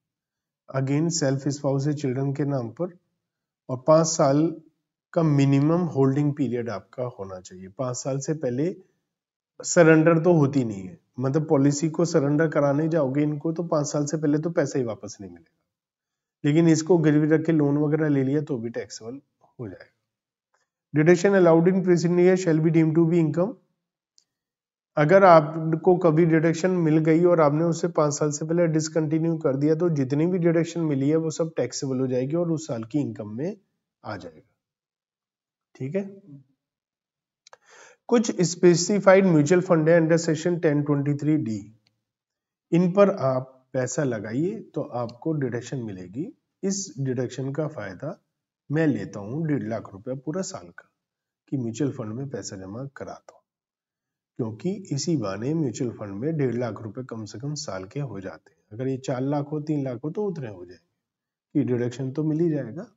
अगेन सेल्फ स्पाउस है चिल्ड्रन के नाम पर और पांच साल का मिनिमम होल्डिंग पीरियड आपका होना चाहिए पांच साल से पहले सरेंडर तो होती नहीं है मतलब पॉलिसी को सरेंडर कराने जाओगे इनको तो पांच साल से पहले तो पैसा ही वापस नहीं मिलेगा लेकिन इसको गिरवी रख के लोन वगैरह ले लिया तो भी टैक्सेबल हो जाएगा deduction allowed in president shall be deem to be income अगर आपको कभी डिडक्शन मिल गई और आपने उसे पांच साल से पहले डिसकंटिन्यू कर दिया तो जितनी भी डिडक्शन मिली है वो सब टैक्सेबल हो जाएगी और उस साल की इनकम में आ जाएगा ठीक है कुछ स्पेसिफाइड म्यूचुअल फंड है अंडर सेक्शन 1023 डी इन पर आप पैसा लगाइए तो आपको डिडक्शन मिलेगी इस डिडक्शन का फायदा मैं लेता हूँ डेढ़ लाख रुपया पूरा साल का कि म्यूचुअल फंड में पैसा जमा कराता हूँ क्योंकि इसी बहाने म्यूचुअल फंड में डेढ़ लाख रुपए कम से कम साल के हो जाते हैं अगर ये चार लाख हो तीन लाख हो तो उतने हो जाएंगे कि डिडक्शन तो मिल ही जाएगा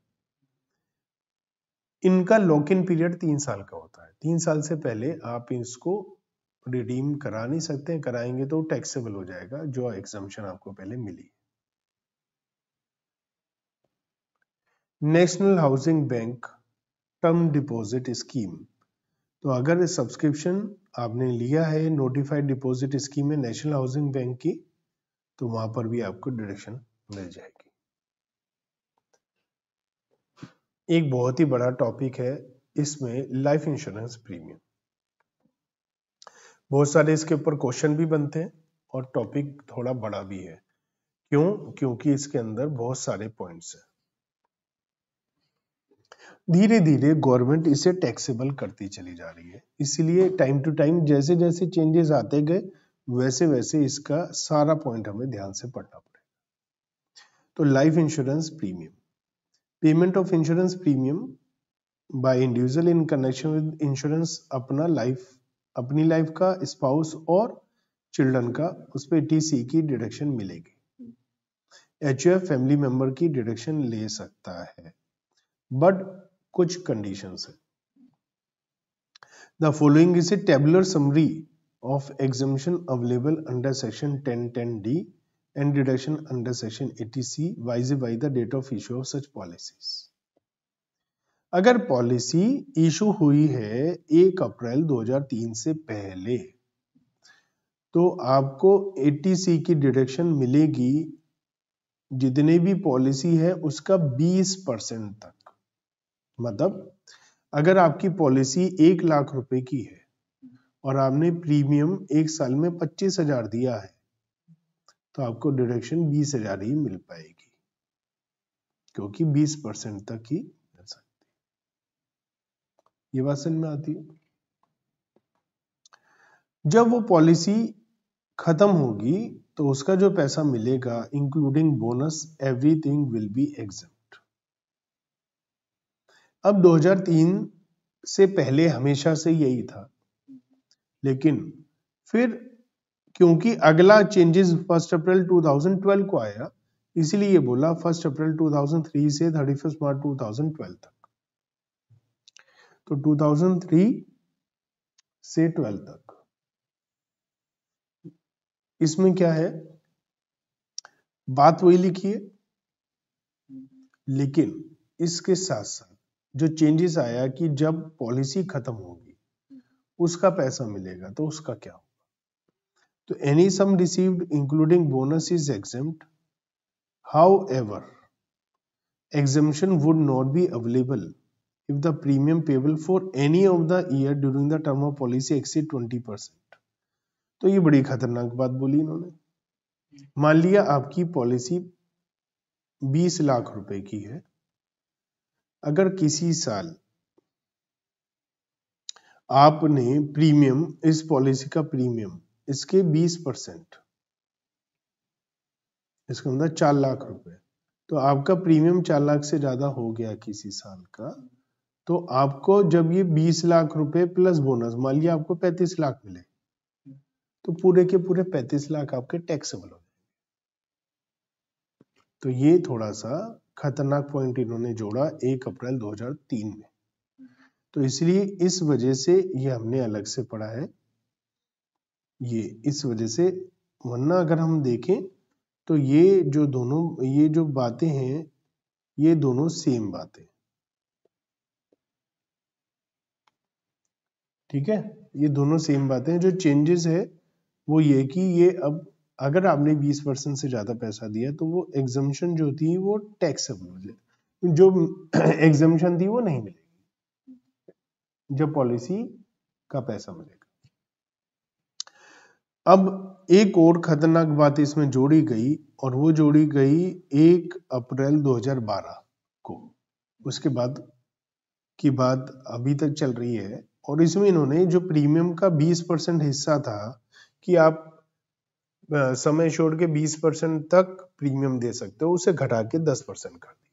इनका लॉक इन पीरियड तीन साल का होता है तीन साल से पहले आप इसको रिडीम करा नहीं सकते हैं कराएंगे तो टैक्सेबल हो जाएगा जो एग्जामेशन आपको पहले मिली national housing bank term deposit scheme तो अगर सब्सक्रिप्शन आपने लिया है नोटिफाइड डिपॉजिट स्कीम है नेशनल हाउसिंग बैंक की तो वहां पर भी आपको डिडक्शन मिल जाएगी एक बहुत ही बड़ा टॉपिक है इसमें लाइफ इंश्योरेंस प्रीमियम बहुत सारे इसके ऊपर क्वेश्चन भी बनते हैं और टॉपिक थोड़ा बड़ा भी है क्यों क्योंकि इसके अंदर बहुत सारे पॉइंट्स हैं धीरे धीरे गवर्नमेंट इसे टैक्सेबल करती चली जा रही है इसीलिए टाइम टू टाइम जैसे जैसे चेंजेस आते गए वैसे वैसे इसका सारा पॉइंट हमें ध्यान से पढ़ना पड़ेगा तो life insurance premium payment of insurance premium by individual in connection with insurance अपना लाइफ अपनी लाइफ का स्पाउस और चिल्ड्रन का उस पर टी की डिडक्शन मिलेगी एच फैमिली मेंबर की डिडक्शन ले सकता है बट कुछ कंडीशन है the following is a tabular summary of exemption available under section ten ten D and deduction under section eighty C wise by the date of issue of such policies अगर policy issue हुई है एक अप्रैल 2003 से पहले तो आपको ए की deduction मिलेगी जितनी भी पॉलिसी है उसका 20 परसेंट तक मतलब अगर आपकी पॉलिसी एक लाख रुपए की है और आपने प्रीमियम एक साल में पच्चीस हजार दिया है तो आपको डिडक्शन बीस हजार ही मिल पाएगी क्योंकि बीस परसेंट तक ही ये बात समझ में आती है जब वो पॉलिसी खत्म होगी तो उसका जो पैसा मिलेगा including bonus everything will be exempt अब 2003 से पहले हमेशा से यही था लेकिन फिर क्योंकि अगला चेंजेस फर्स्ट अप्रैल 2012 को आया इसीलिए बोला फर्स्ट अप्रैल 2003 से थर्टी मार्च 2012 तक तो 2003 से 12 तक इसमें क्या है बात वही लिखी है लेकिन इसके साथ साथ जो चेंजेस आया कि जब पॉलिसी खत्म होगी उसका पैसा मिलेगा तो उसका क्या होगा तो any sum received including bonus is exempt however exemption would not be available if the premium payable for any of the year during the term of policy exceed 20 percent तो ये बड़ी खतरनाक बात बोली इन्होंने मान लिया आपकी पॉलिसी 20 लाख रुपए की है अगर किसी साल आपने प्रीमियम इस पॉलिसी का प्रीमियम इसके 20 परसेंट इसका मतलब चार लाख रुपए तो आपका प्रीमियम चार लाख से ज्यादा हो गया किसी साल का तो आपको जब ये बीस लाख रुपए प्लस बोनस मान लिया आपको पैंतीस लाख मिले तो पूरे के पूरे पैंतीस लाख आपके टैक्सेबल हो जाएंगे तो ये थोड़ा सा खतरनाक पॉइंट इन्होंने जोड़ा एक अप्रैल 2003 में तो इसलिए इस वजह से ये हमने अलग से पढ़ा है ये इस वजह से वरना अगर हम देखें तो ये जो दोनों ये जो बातें हैं ये दोनों सेम बातें ठीक है ये दोनों सेम बातें जो चेंजेस है वो ये कि ये अब अगर आपने 20 परसेंट से ज़्यादा पैसा दिया तो वो एग्जामेशन जो थी वो टैक्स जो एग्जामेशन थी वो नहीं मिलेगी जब पॉलिसी का पैसा मिलेगा अब एक और खतरनाक बात इसमें जोड़ी गई और वो जोड़ी गई एक अप्रैल 2012 को उसके बाद की बात अभी तक चल रही है और इसमें इन्होंने जो प्रीमियम का 20 परसेंट हिस्सा था कि आप समय छोड़ के 20 परसेंट तक प्रीमियम दे सकते हो उसे घटा के 10 परसेंट कर दिया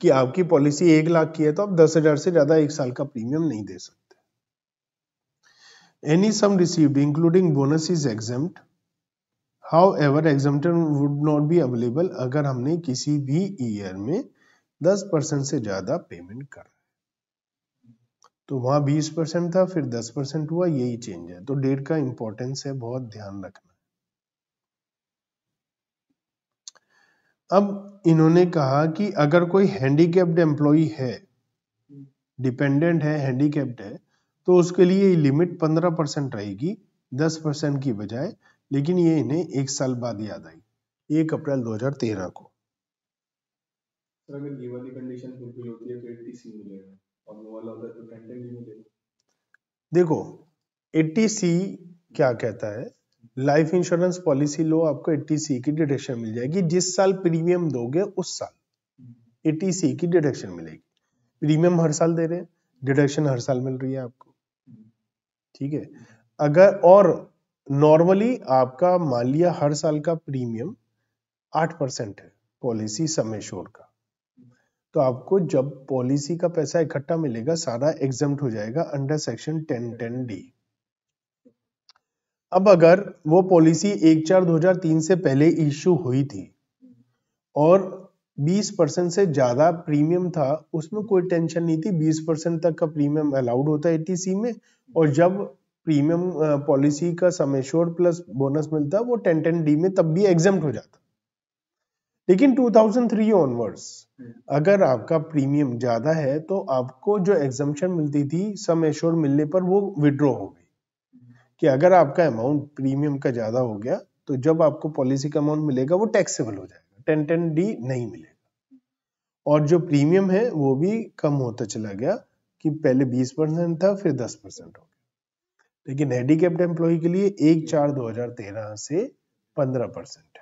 कि आपकी पॉलिसी एक लाख की है तो आप दस हजार से ज्यादा एक साल का प्रीमियम नहीं दे सकते any sum received including bonus is exempt however exemption would not be available अगर हमने किसी भी ईयर में दस परसेंट से ज्यादा पेमेंट करना तो वहां बीस परसेंट था फिर दस परसेंट हुआ यही चेंज है तो डेट का इंपॉर्टेंस है बहुत ध्यान रखना अब इन्होंने कहा कि अगर कोई हैंडीकेप्ड एम्प्लॉय है डिपेंडेंट है हैंडीकेप्ड है तो उसके लिए लिमिट पंद्रह परसेंट रहेगी दस परसेंट की बजाय लेकिन ये इन्हें एक साल बाद याद आई एक अप्रैल 2013 को अगर ये वाली कंडीशन फुलफिल होती है तो 80 मिलेगा और वो वाला है तो पेंटागन में देखो देखो एटीसी क्या कहता है लाइफ इंश्योरेंस पॉलिसी लो आपको एटीसी की डिडक्शन मिल जाएगी जिस साल प्रीमियम दोगे उस साल एटीसी की डिडक्शन मिलेगी प्रीमियम हर साल दे रहे हैं डिडक्शन हर साल मिल रही है आपको ठीक है अगर और नॉर्मली आपका मान लिया हर साल का प्रीमियम आठ परसेंट है पॉलिसी समय शोर का तो आपको जब पॉलिसी का पैसा इकट्ठा मिलेगा सारा एग्जाम हो जाएगा under section ten ten D अब अगर वो पॉलिसी एक चार दो हजार तीन से पहले इश्यू हुई थी और 20 परसेंट से ज्यादा प्रीमियम था उसमें कोई टेंशन नहीं थी 20 परसेंट तक का प्रीमियम अलाउड होता है एटीसी में और जब प्रीमियम पॉलिसी का समय श्योर प्लस बोनस मिलता वो टेन टेन डी में तब भी एग्जाम हो जाता लेकिन 2003 ऑनवर्ड्स हम्म। अगर आपका प्रीमियम ज्यादा है तो आपको जो एग्जामेशन मिलती थी सम एश्योर मिलने पर वो विड्रॉ हो गई कि अगर आपका अमाउंट प्रीमियम का ज्यादा हो गया तो जब आपको पॉलिसी का अमाउंट मिलेगा वो टैक्सेबल हो जाएगा टेन टेन डी नहीं मिलेगा और जो प्रीमियम है वो भी कम होता चला गया कि पहले बीस परसेंट था फिर दस परसेंट हो गया लेकिन हैंडीकेप्ड एम्प्लॉय के लिए एक चार दो से पंद्रह percent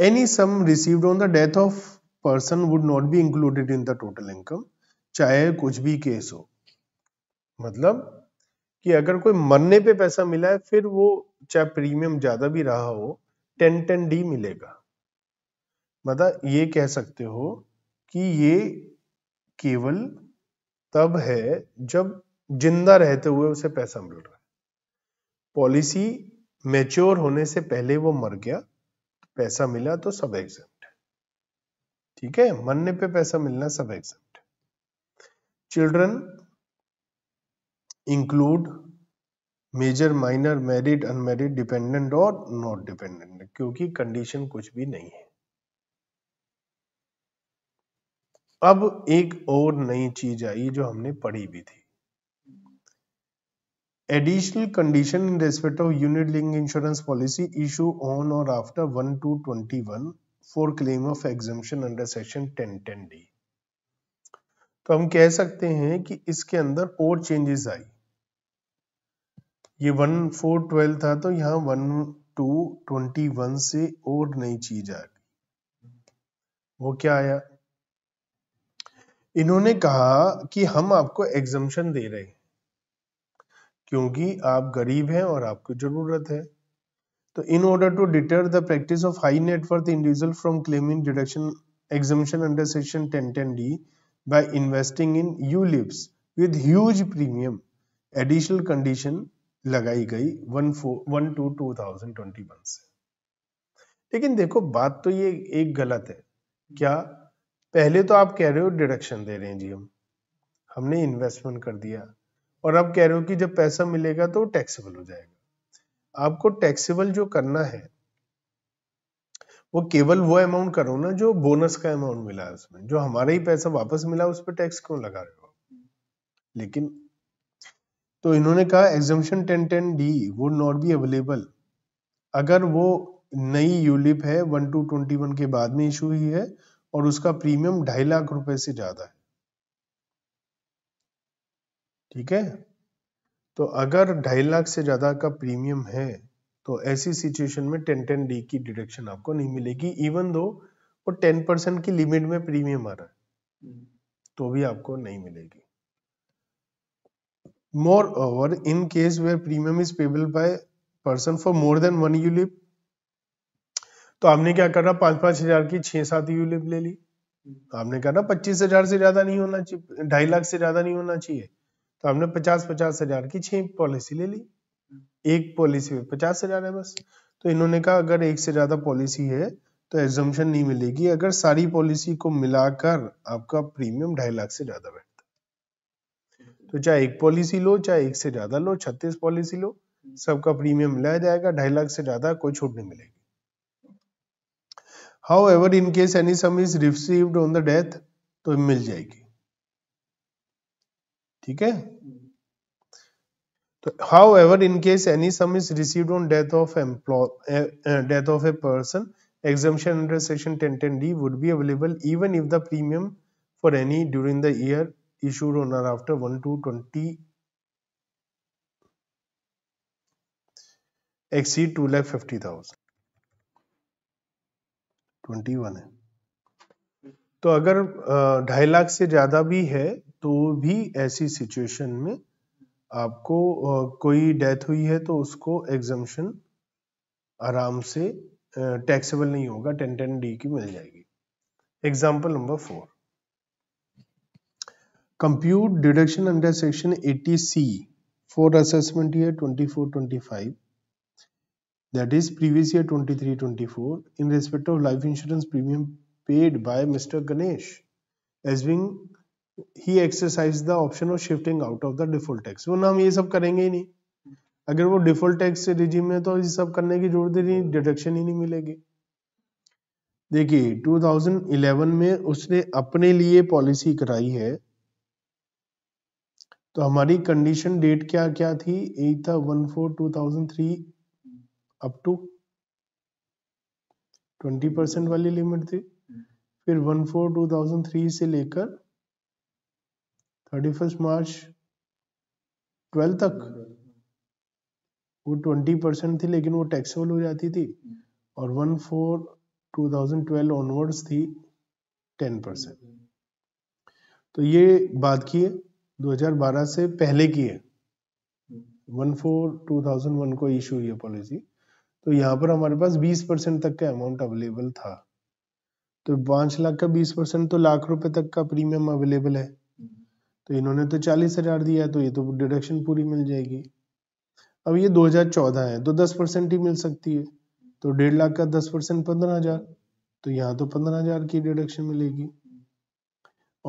any sum receive on the death of person would not be included in the total income चाहे कुछ भी केस हो मतलब कि अगर कोई मरने पे पैसा मिला है फिर वो चाहे प्रीमियम ज्यादा भी रहा हो टेन टेन डी मिलेगा मतलब ये कह सकते हो कि ये केवल तब है जब जिंदा रहते हुए उसे पैसा मिल रहा है पॉलिसी मेच्योर होने से पहले वो मर गया पैसा मिला तो सब एग्जाम ठीक है मरने पे पैसा मिलना सब exempt children include major minor married unmarried dependent और नॉट डिपेंडेंट क्योंकि कंडीशन कुछ भी नहीं है अब एक और नई चीज आई जो हमने पढ़ी भी थी additional condition in respect of unit linked insurance policy issue on or after 1 to 21 for claim of exemption under section 1010d तो हम कह सकते हैं कि इसके अंदर और चेंजेस आई ये वन फोर ट्वेल्व था तो यहाँ वन टू ट्वेंटी वन से और नई चीज आ गई वो क्या आया इन्होंने कहा कि हम आपको एग्जम्पन दे रहे हैं क्योंकि आप गरीब हैं और आपकी जरूरत है तो in order to deter the practice of high net worth individual from claiming deduction exemption under section ten ten D by investing in ULIPs with huge premium additional condition लगाई गई one four one two two thousand twenty one से लेकिन देखो बात तो ये एक गलत है क्या पहले तो आप कह रहे हो डिडक्शन दे रहे हैं जी हम हमने इन्वेस्टमेंट कर दिया और आप कह रहे हो कि जब पैसा मिलेगा तो टैक्सेबल हो जाएगा आपको टैक्सेबल जो करना है वो केवल वो अमाउंट करो ना जो बोनस का अमाउंट मिला है उसमें जो हमारा ही पैसा वापस मिला उस पर टैक्स क्यों लगा रहे हो लेकिन तो इन्होंने कहा एग्जामेशन टेन टेन डी वो नॉट बी अवेलेबल अगर वो नई यूलिप है वन टू ट्वेंटी वन के बाद में इशू हुई है और उसका प्रीमियम ढाई लाख रुपए से ज्यादा है ठीक है तो अगर ढाई लाख से ज़्यादा का प्रीमियम है तो ऐसी सिचुएशन में टेन टेन डी की डिडक्शन आपको नहीं मिलेगी इवन दो वो टेन परसेंट की लिमिट में प्रीमियम आ रहा है तो भी आपको नहीं मिलेगी moreover in case where premium is payable by person for more than one ULIP तो आपने क्या करा पांच पांच हजार की छह सात यूलिप ले ली तो आपने कहा ना पच्चीस हजार से ज्यादा नहीं होना चाहिए ढाई लाख से ज्यादा नहीं होना चाहिए तो हमने पचास पचास हजार की छह पॉलिसी ले ली एक पॉलिसी में पचास हजार है बस तो इन्होंने कहा अगर एक से ज्यादा पॉलिसी है तो एग्जम्पन नहीं मिलेगी अगर सारी पॉलिसी को मिलाकर आपका प्रीमियम ढाई लाख से ज्यादा बैठता है तो चाहे एक पॉलिसी लो चाहे एक से ज्यादा लो छत्तीस पॉलिसी लो सबका प्रीमियम मिलाया जाएगा ढाई लाख से ज्यादा कोई छूट नहीं मिलेगी however in case any sum is received on the death तो मिल जाएगी ठीक है तो however in case any sum is receive on death of employ death of a person exemption under section ten ten D would be available even if the premium for any during the year issued on or after one two twenty exceed two lakh fifty thousand twenty one है तो अगर ढाई लाख से ज्यादा भी है तो भी ऐसी सिचुएशन में आपको कोई डेथ हुई है तो उसको एग्जम्पन आराम से टैक्सेबल नहीं होगा टेन टेन डी की मिल जाएगी example number four compute deduction under section eighty C for assessment year twenty four twenty five that is previous year twenty three twenty four in respect of life insurance premium paid by mister Ganesh he exercise the option of shifting out of the default tax वो नाम ये सब करेंगे ही नहीं अगर वो default tax regime में तो ये सब करने की जरूरत ही नहीं डिडक्शन ही नहीं मिलेगी देखिए 2011 में उसने अपने लिए पॉलिसी कराई है तो हमारी कंडीशन डेट क्या क्या थी एट था one four two thousand three up to twenty percent वाली लिमिट थी फिर one four two thousand three से लेकर थर्टी फर्स्ट मार्च ट्वेल्व तक वो ट्वेंटी परसेंट थी लेकिन वो टैक्सेबल हो जाती थी और one four two thousand twelve onwards थी टेन परसेंट तो ये बात की है दो हजार बारह से पहले की है one four two thousand one को इशू हुई है पॉलिसी तो यहाँ पर हमारे पास बीस परसेंट तक का अमाउंट अवेलेबल था तो पांच लाख का बीस परसेंट तो लाख रुपए तक का प्रीमियम अवेलेबल है तो इन्होंने तो चालीस हजार दिया तो ये तो डिडक्शन पूरी मिल जाएगी अब ये 2014 है तो 10 परसेंट ही मिल सकती है तो डेढ़ लाख का 10 परसेंट पंद्रह हजार तो यहाँ तो पंद्रह हजार की डिडक्शन मिलेगी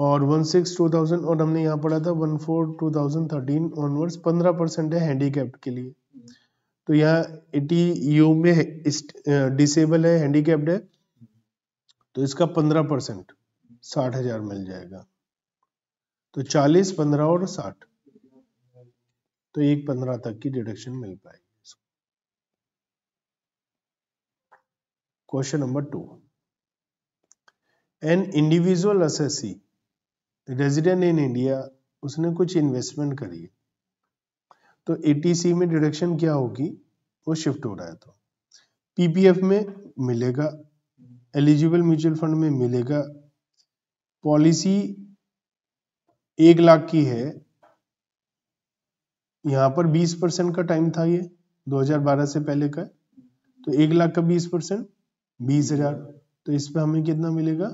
और वन सिक्स टू थाउजेंड और हमने यहाँ पढ़ा था one four two thousand thirteen onwards पंद्रह परसेंट है हैंडीकैप के लिए तो यहाँ एटी यू में डिसेबल है हैंडीकैप्ड है तो इसका पंद्रह परसेंट साठ हजार मिल जाएगा तो चालीस पंद्रह और साठ तो एक पंद्रह तक की डिडक्शन मिल पाएगी question number two an individual assessee resident in India उसने कुछ इन्वेस्टमेंट करी है तो एटीसी में डिडक्शन क्या होगी वो शिफ्ट हो रहा है तो पीपीएफ में मिलेगा एलिजिबल म्यूचुअल फंड में मिलेगा पॉलिसी एक लाख की है यहां पर 20 परसेंट का टाइम था ये 2012 से पहले का तो एक लाख का 20 परसेंट बीस हजार तो इस पे हमें कितना मिलेगा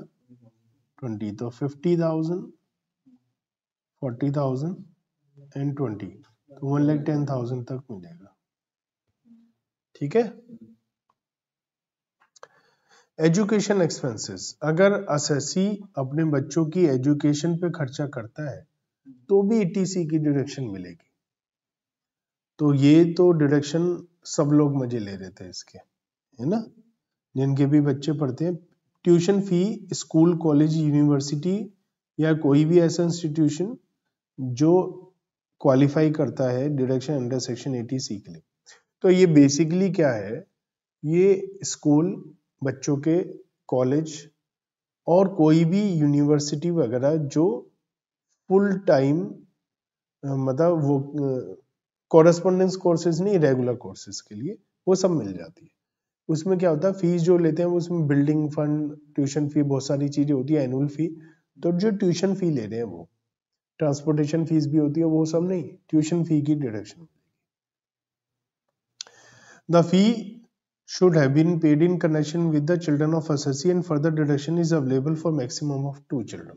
20 तो 50,000 40,000 एंड 20 तो वन लाख टेन थाउजेंड तक मिलेगा ठीक है एजुकेशन एक्सपेंसेस अगर एस अपने बच्चों की एजुकेशन पे खर्चा करता है तो भी ईटीसी e की डिडक्शन मिलेगी तो ये तो डिडक्शन सब लोग मजे ले रहे थे इसके है ना जिनके भी बच्चे पढ़ते हैं tuition fee school college university या कोई भी ऐसा इंस्टीट्यूशन जो क्वालिफाई करता है deduction under section eighty e C के लिए तो ये बेसिकली क्या है ये स्कूल बच्चों के कॉलेज और कोई भी यूनिवर्सिटी वगैरह जो फुल टाइम मतलब वो कॉरेस्पोंडेंस कोर्सेज नहीं रेगुलर कोर्सेज के लिए वो सब मिल जाती है उसमें क्या होता है फीस जो लेते हैं वो उसमें बिल्डिंग फंड ट्यूशन फी बहुत सारी चीज़ें होती है एनुअल फी तो जो ट्यूशन फी ले रहे हैं वो ट्रांसपोर्टेशन फीस भी होती है वो सब नहीं ट्यूशन फी की deduction the fee should have been paid in connection with the children of assessee and further deduction is available for maximum of two children.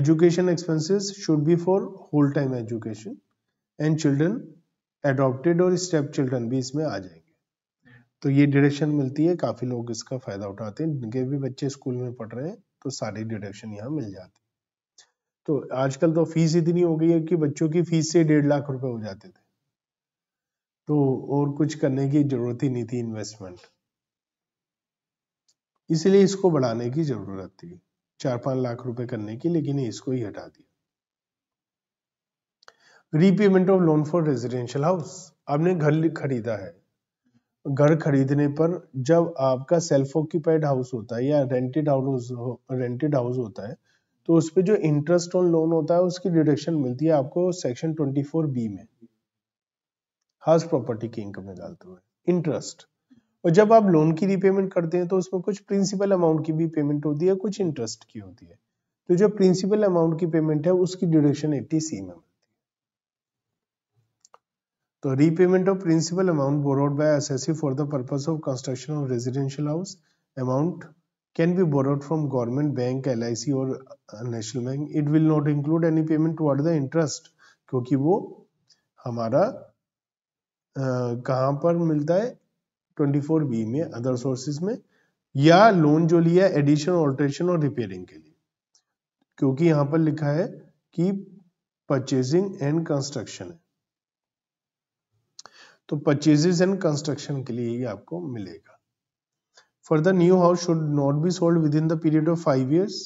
Education expenses should be for whole time education and children adopted or step children bhi isme aa jayenge तो ये deduction मिलती है काफ़ी लोग इसका फ़ायदा उठाते हैं जिनके भी बच्चे स्कूल में पढ़ रहे हैं तो सारी डिडक्शन यहाँ मिल जाती है तो आजकल तो फीस इतनी हो गई है कि बच्चों की फीस से डेढ़ लाख रुपए हो जाते थे तो और कुछ करने की जरूरत ही नहीं थी इन्वेस्टमेंट इसलिए इसको बढ़ाने की जरूरत थी चार पांच लाख रुपए करने की लेकिन इसको ही हटा दिया repayment of loan for residential house आपने घर खरीदा है घर खरीदने पर जब आपका सेल्फ ऑक्यूपाइड हाउस होता है या रेंटेड हाउस रेंटेड हाउस होता है तो उस पर जो इंटरेस्ट ऑन लोन होता है उसकी डिडक्शन मिलती है आपको सेक्शन ट्वेंटी फोर बी में हाउस प्रॉपर्टी की इनकम में डालते हुए इंटरेस्ट और जब आप लोन की रीपेमेंट करते हैं तो उसमें कुछ प्रिंसिपल अमाउंट की भी पेमेंट होती है कुछ इंटरेस्ट की होती है तो जो प्रिंसिपल अमाउंट की पेमेंट है उसकी ड्यूरेशन एट्टी सी में मिलती है तो repayment of principal amount borrowed by assessee for the purpose of construction of residential house amount can be borrowed from government bank LIC और national bank it will not include any payment toward the interest क्योंकि वो हमारा कहाँ पर मिलता है 24 B में other sources में या लोन जो लिया एडिशन ऑल्ट्रेशन और रिपेयरिंग के लिए क्योंकि यहाँ पर लिखा है कि परचेजिंग एंड कंस्ट्रक्शन है तो परचेजेस एंड कंस्ट्रक्शन के लिए ये आपको मिलेगा further new house should not be sold within the period of five years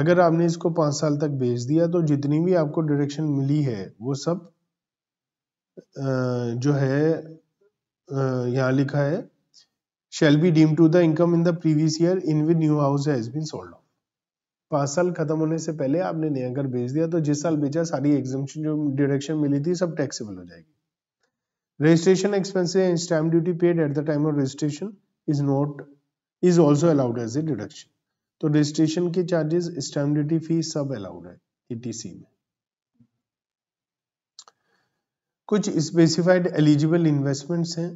अगर आपने इसको पांच साल तक भेज दिया तो जितनी भी आपको डायरेक्शन मिली है वो सब जो है यहाँ लिखा है shall be deem to the income in the previous year in with new house has been sold of पाँच साल खत्म होने से पहले आपने नया घर बेच दिया तो जिस साल बेचा सारी एग्जामेशन जो डिडक्शन मिली थी सब टैक्सेबल हो जाएगी registration expenses and stamp duty paid at the time of registration is not is also allowed as a deduction तो रजिस्ट्रेशन के चार्जेस स्टैम्प ड्यूटी फीस सब अलाउड है ईटीसी e में कुछ स्पेसिफाइड एलिजिबल इन्वेस्टमेंट्स हैं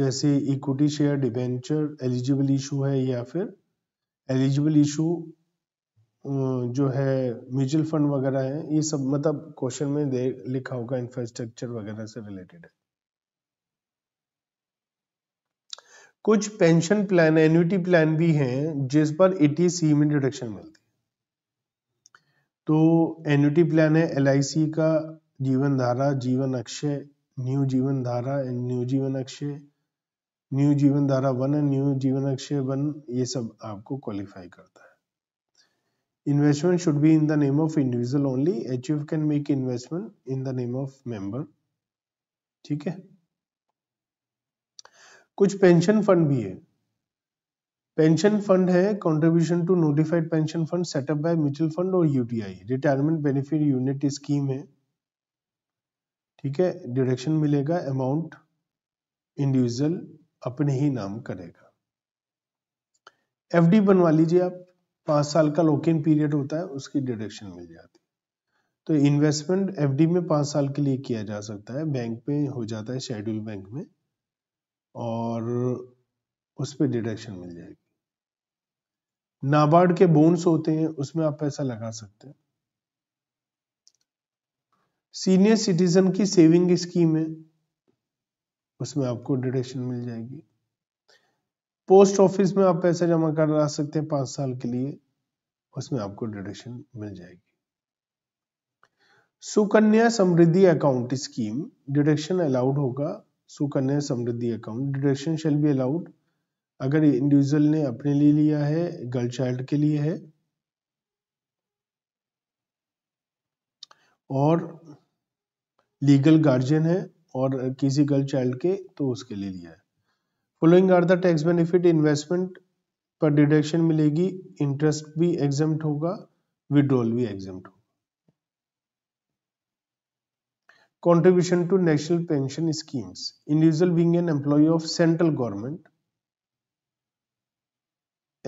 जैसे equity share debenture eligible issue है या फिर एलिजिबल इशू जो है म्यूचुअल फंड वगैरह है ये सब मतलब क्वेश्चन में दे लिखा होगा इंफ्रास्ट्रक्चर वगैरह से रिलेटेड है कुछ पेंशन प्लान एन्यूटी प्लान भी हैं जिस पर एटी सी में डिडक्शन मिलती है तो एन्यूटी प्लान है एल का जीवन धारा जीवन अक्षय न्यू जीवन धारा एंड न्यू जीवन अक्षय न्यू जीवन धारा वन एंड न्यू जीवन अक्षय वन ये सब आपको क्वालिफाई करता है investment should be in the name of individual only H can make investment in the name of member ठीक है कुछ पेंशन फंड भी है पेंशन फंड है contribution to notified pension fund setup by mutual fund और UTI retirement benefit unit scheme है ठीक है डिडक्शन मिलेगा अमाउंट इंडिविजुअल अपने ही नाम करेगा एफडी बनवा लीजिए आप पांच साल का लॉक इन पीरियड होता है उसकी डिडक्शन मिल जाती है तो इन्वेस्टमेंट एफडी में पांच साल के लिए किया जा सकता है बैंक में हो जाता है शेड्यूल बैंक में और उस पर डिडक्शन मिल जाएगी नाबार्ड के बोन्स होते हैं उसमें आप पैसा लगा सकते हैं सीनियर सिटीजन की सेविंग स्कीम है उसमें आपको डिडक्शन मिल जाएगी पोस्ट ऑफिस में आप पैसा जमा करा सकते हैं पांच साल के लिए उसमें आपको डिडक्शन मिल जाएगी Sukanya Samriddhi account scheme deduction allowed होगा Sukanya Samriddhi account deduction shall be allowed अगर इंडिविजुअल ने अपने लिए लिया है गर्ल चाइल्ड के लिए है और लीगल गार्जियन है और किसी गर्ल चाइल्ड के तो उसके लिए लिया है following are the tax benefit investment पर डिडक्शन मिलेगी इंटरेस्ट भी एग्जाम होगा विड्रोल भी एग्जाम होगा contribution to national pension schemes individual being an employ of central government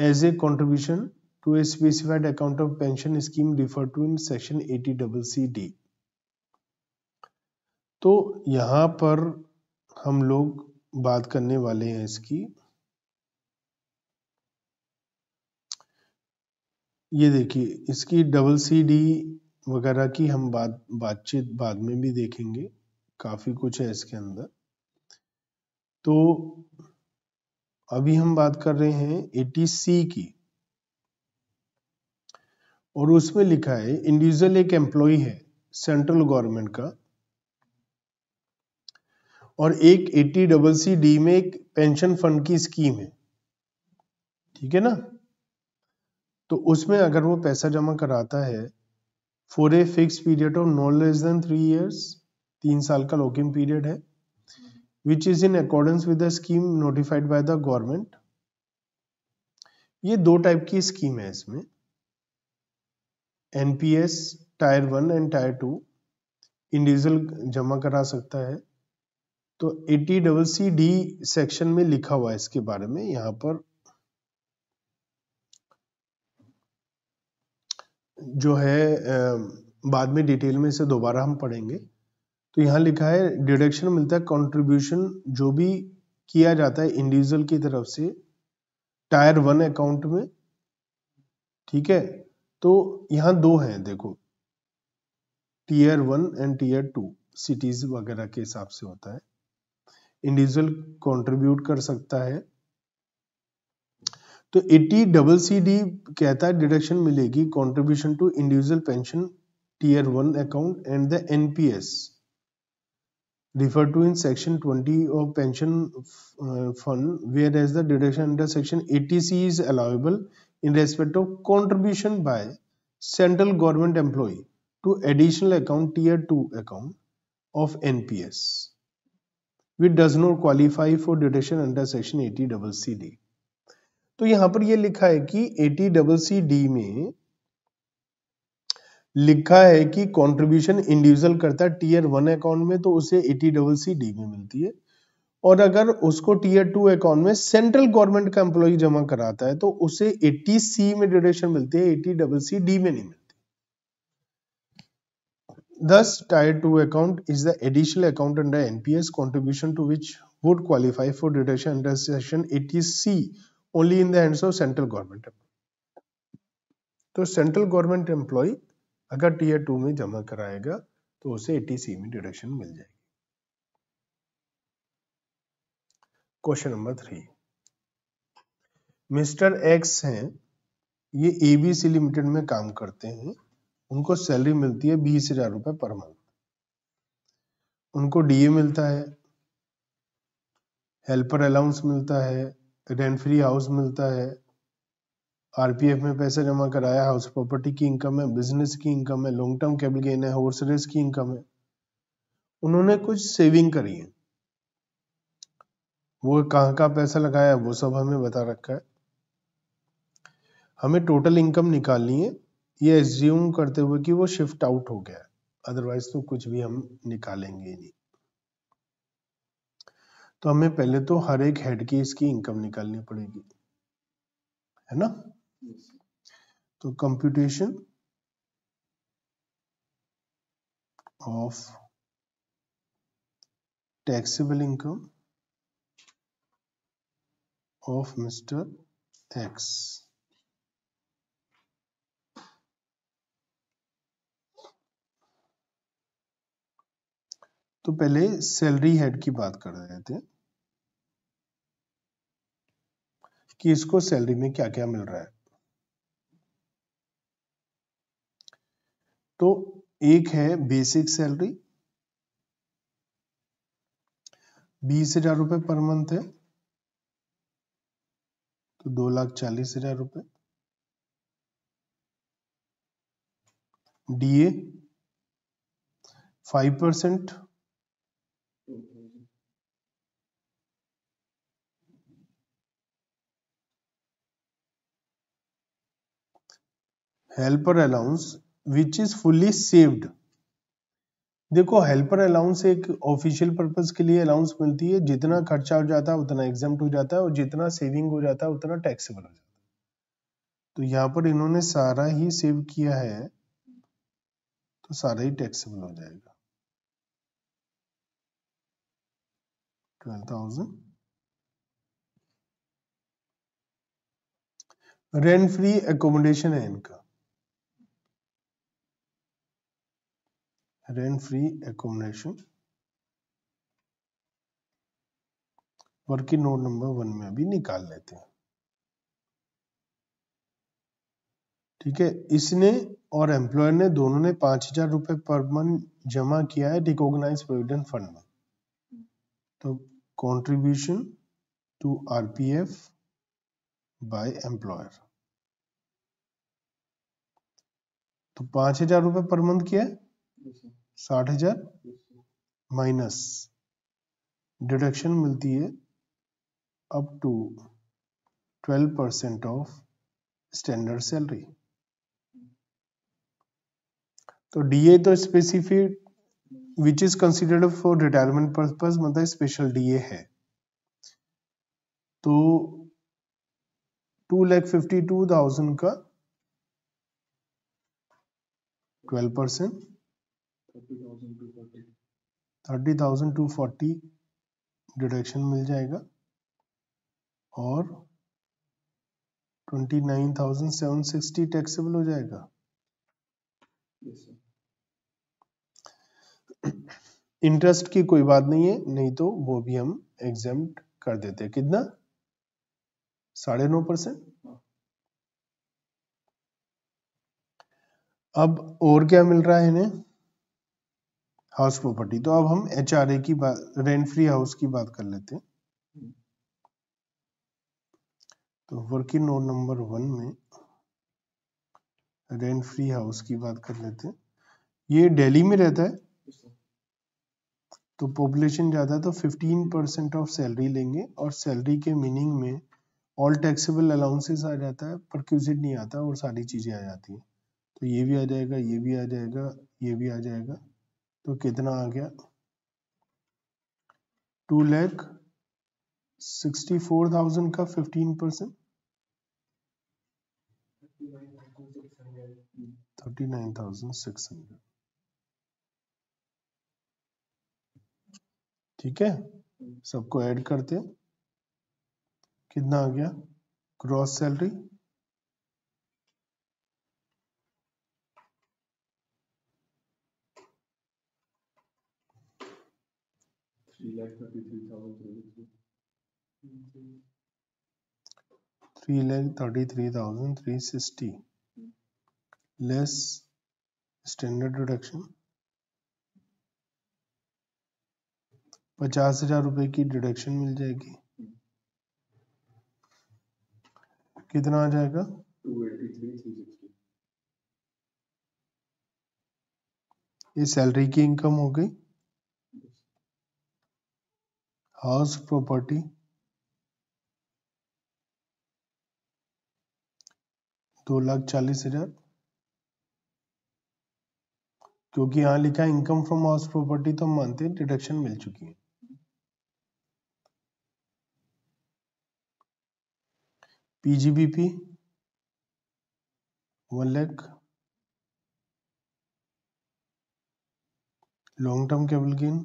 as a contribution to a specified account of pension scheme refer to in section eighty double C D तो यहाँ पर हम लोग बात करने वाले हैं इसकी ये देखिए इसकी डबल सी डी वगैरह की हम बात बातचीत बाद में भी देखेंगे काफी कुछ है इसके अंदर तो अभी हम बात कर रहे हैं एटी सी की और उसमें लिखा है इंडिविजुअल एक एम्प्लॉय है सेंट्रल गवर्नमेंट का और एक एटी डबल सी डी में एक पेंशन फंड की स्कीम है ठीक है ना तो उसमें अगर वो पैसा जमा कराता है for a fix period of no less than three years तीन साल का लॉकिंग पीरियड है which is in accordance with the scheme notified by the government ये दो टाइप की स्कीम है इसमें NPS tier one and tier two individual जमा करा सकता है तो eighty double C D section में लिखा हुआ है इसके बारे में यहां पर जो है बाद में डिटेल में इसे दोबारा हम पढ़ेंगे तो यहां लिखा है डिडक्शन मिलता है कंट्रीब्यूशन जो भी किया जाता है इंडिविजुअल की तरफ से टायर वन अकाउंट में ठीक है तो यहां दो हैं देखो tier one and tier two cities वगैरह के हिसाब से होता है इंडिविजुअल कंट्रीब्यूट कर सकता है तो एटी डबल सी डी कहता है डिडक्शन मिलेगी contribution to individual pension tier one account and the NPS refer to in section twenty of pension fund whereas the deduction under section eighty C is allowable in respect of contribution by central government employ to additional account tier two account of NPS P S which does not qualify for deduction under section eighty double C D तो यहां पर यह लिखा है कि eighty double C D में लिखा है कि कंट्रीब्यूशन इंडिविजुअल करता है टीयर वन अकाउंट में तो उसे एटी डबल सी डी में मिलती है और अगर उसको टीयर टू अकाउंट में सेंट्रल गवर्नमेंट का एम्प्लॉय जमा कराता है तो उसे एटी सी में ड्यूटेशन मिलती है एटी डबल सी डी में नहीं मिलती Thus, Tier 2 account is the additional account under NPS contribution to which would qualify for deduction under Section 80C only in the hands of central government तो central government employ अगर tier two में जमा कराएगा तो उसे ATC में deduction मिल जाएगी question number three mister X हैं ये एबीसी लिमिटेड में काम करते हैं उनको सैलरी मिलती है बीस हजार रुपए पर मंथ उनको डीए मिलता है हेल्पर अलाउंस मिलता है रेंट फ्री हाउस मिलता है आरपीएफ में पैसा जमा कराया हाउस प्रॉपर्टी की इनकम है बिजनेस की इनकम है लॉन्ग टर्म कैपिटल गेन है हॉर्स रेस की इनकम है उन्होंने कुछ सेविंग करी है वो कहाँ का पैसा लगाया वो सब हमें बता रखा है हमें टोटल इनकम निकालनी है ये एज्यूम करते हुए कि वो शिफ्ट आउट हो गया अदरवाइज तो कुछ भी हम निकालेंगे नहीं तो हमें पहले तो हर एक हेड की इसकी इनकम निकालनी पड़ेगी है ना तो computation of taxable income of mister X तो पहले सैलरी हेड की बात कर रहे थे कि इसको सैलरी में क्या क्या मिल रहा है तो एक है बेसिक सैलरी बीस हजार रुपए पर मंथ है तो दो लाख चालीस हजार रुपए DA five percent helper allowance which is fully saved देखो हेल्पर अलाउंस एक ऑफिशियल पर्पज के लिए अलाउंस मिलती है जितना खर्चा हो जाता है उतना एग्जाम हो जाता है और जितना सेविंग हो जाता है उतना टैक्सेबल हो जाता है तो यहाँ पर इन्होंने सारा ही सेव किया है तो सारा ही टैक्सेबल हो जाएगा twelve thousand rent free accommodation है इनका rent-free accommodation working note number one में अभी निकाल लेते हैं ठीक है इसने और एम्प्लॉयर ने दोनों ने पांच हजार रुपए पर मंथ जमा किया है रिकॉग्नाइज प्रोविडेंट फंड में तो contribution to RPF by employer तो पांच हजार रुपए पर मंथ किया है साठ हजार माइनस डिडक्शन मिलती है up to twelve percent of standard salary तो डीए तो specific which is considered for retirement purpose मतलब स्पेशल डीए है तो two lakh fifty two thousand का twelve percent thirty thousand two forty deduction मिल जाएगा और twenty nine thousand seven sixty taxable हो जाएगा इंटरेस्ट की कोई बात नहीं है नहीं तो वो भी हम एग्जाम कर देते कितना साढ़े नौ परसेंट अब और क्या मिल रहा है इन्हें हाउस प्रॉपर्टी तो अब हम एच आर ए की बात रेंट फ्री हाउस की बात कर लेते हैं तो वर्किंग नोट नंबर वन में रेंट फ्री हाउस की बात कर लेते हैं ये दिल्ली में रहता है तो पॉपुलेशन ज़्यादा तो 15 परसेंट ऑफ सैलरी लेंगे और सैलरी के मीनिंग में ऑल टैक्सेबल अलाउंसेस आ जाता है क्यूजिट नहीं आता और सारी चीज़ें आ जाती हैं तो ये भी आ जाएगा ये भी आ जाएगा ये भी आ जाएगा तो कितना आ गया two lakh sixty four thousand का fifteen percent thirty nine thousand six hundred ठीक है सबको ऐड करते कितना आ गया gross salary 3 lakh 33000 3 lakh 33360 standard deduction पचास हजार रुपए की डिडक्शन मिल जाएगी कितना आ जाएगा ये सैलरी की इनकम हो गई हाउस प्रॉपर्टी दो लाख चालीस हजार क्योंकि यहां लिखा इनकम फ्रॉम हाउस प्रॉपर्टी तो हम मानते हैं डिडक्शन मिल चुकी है PGBP one lakh long term capital gain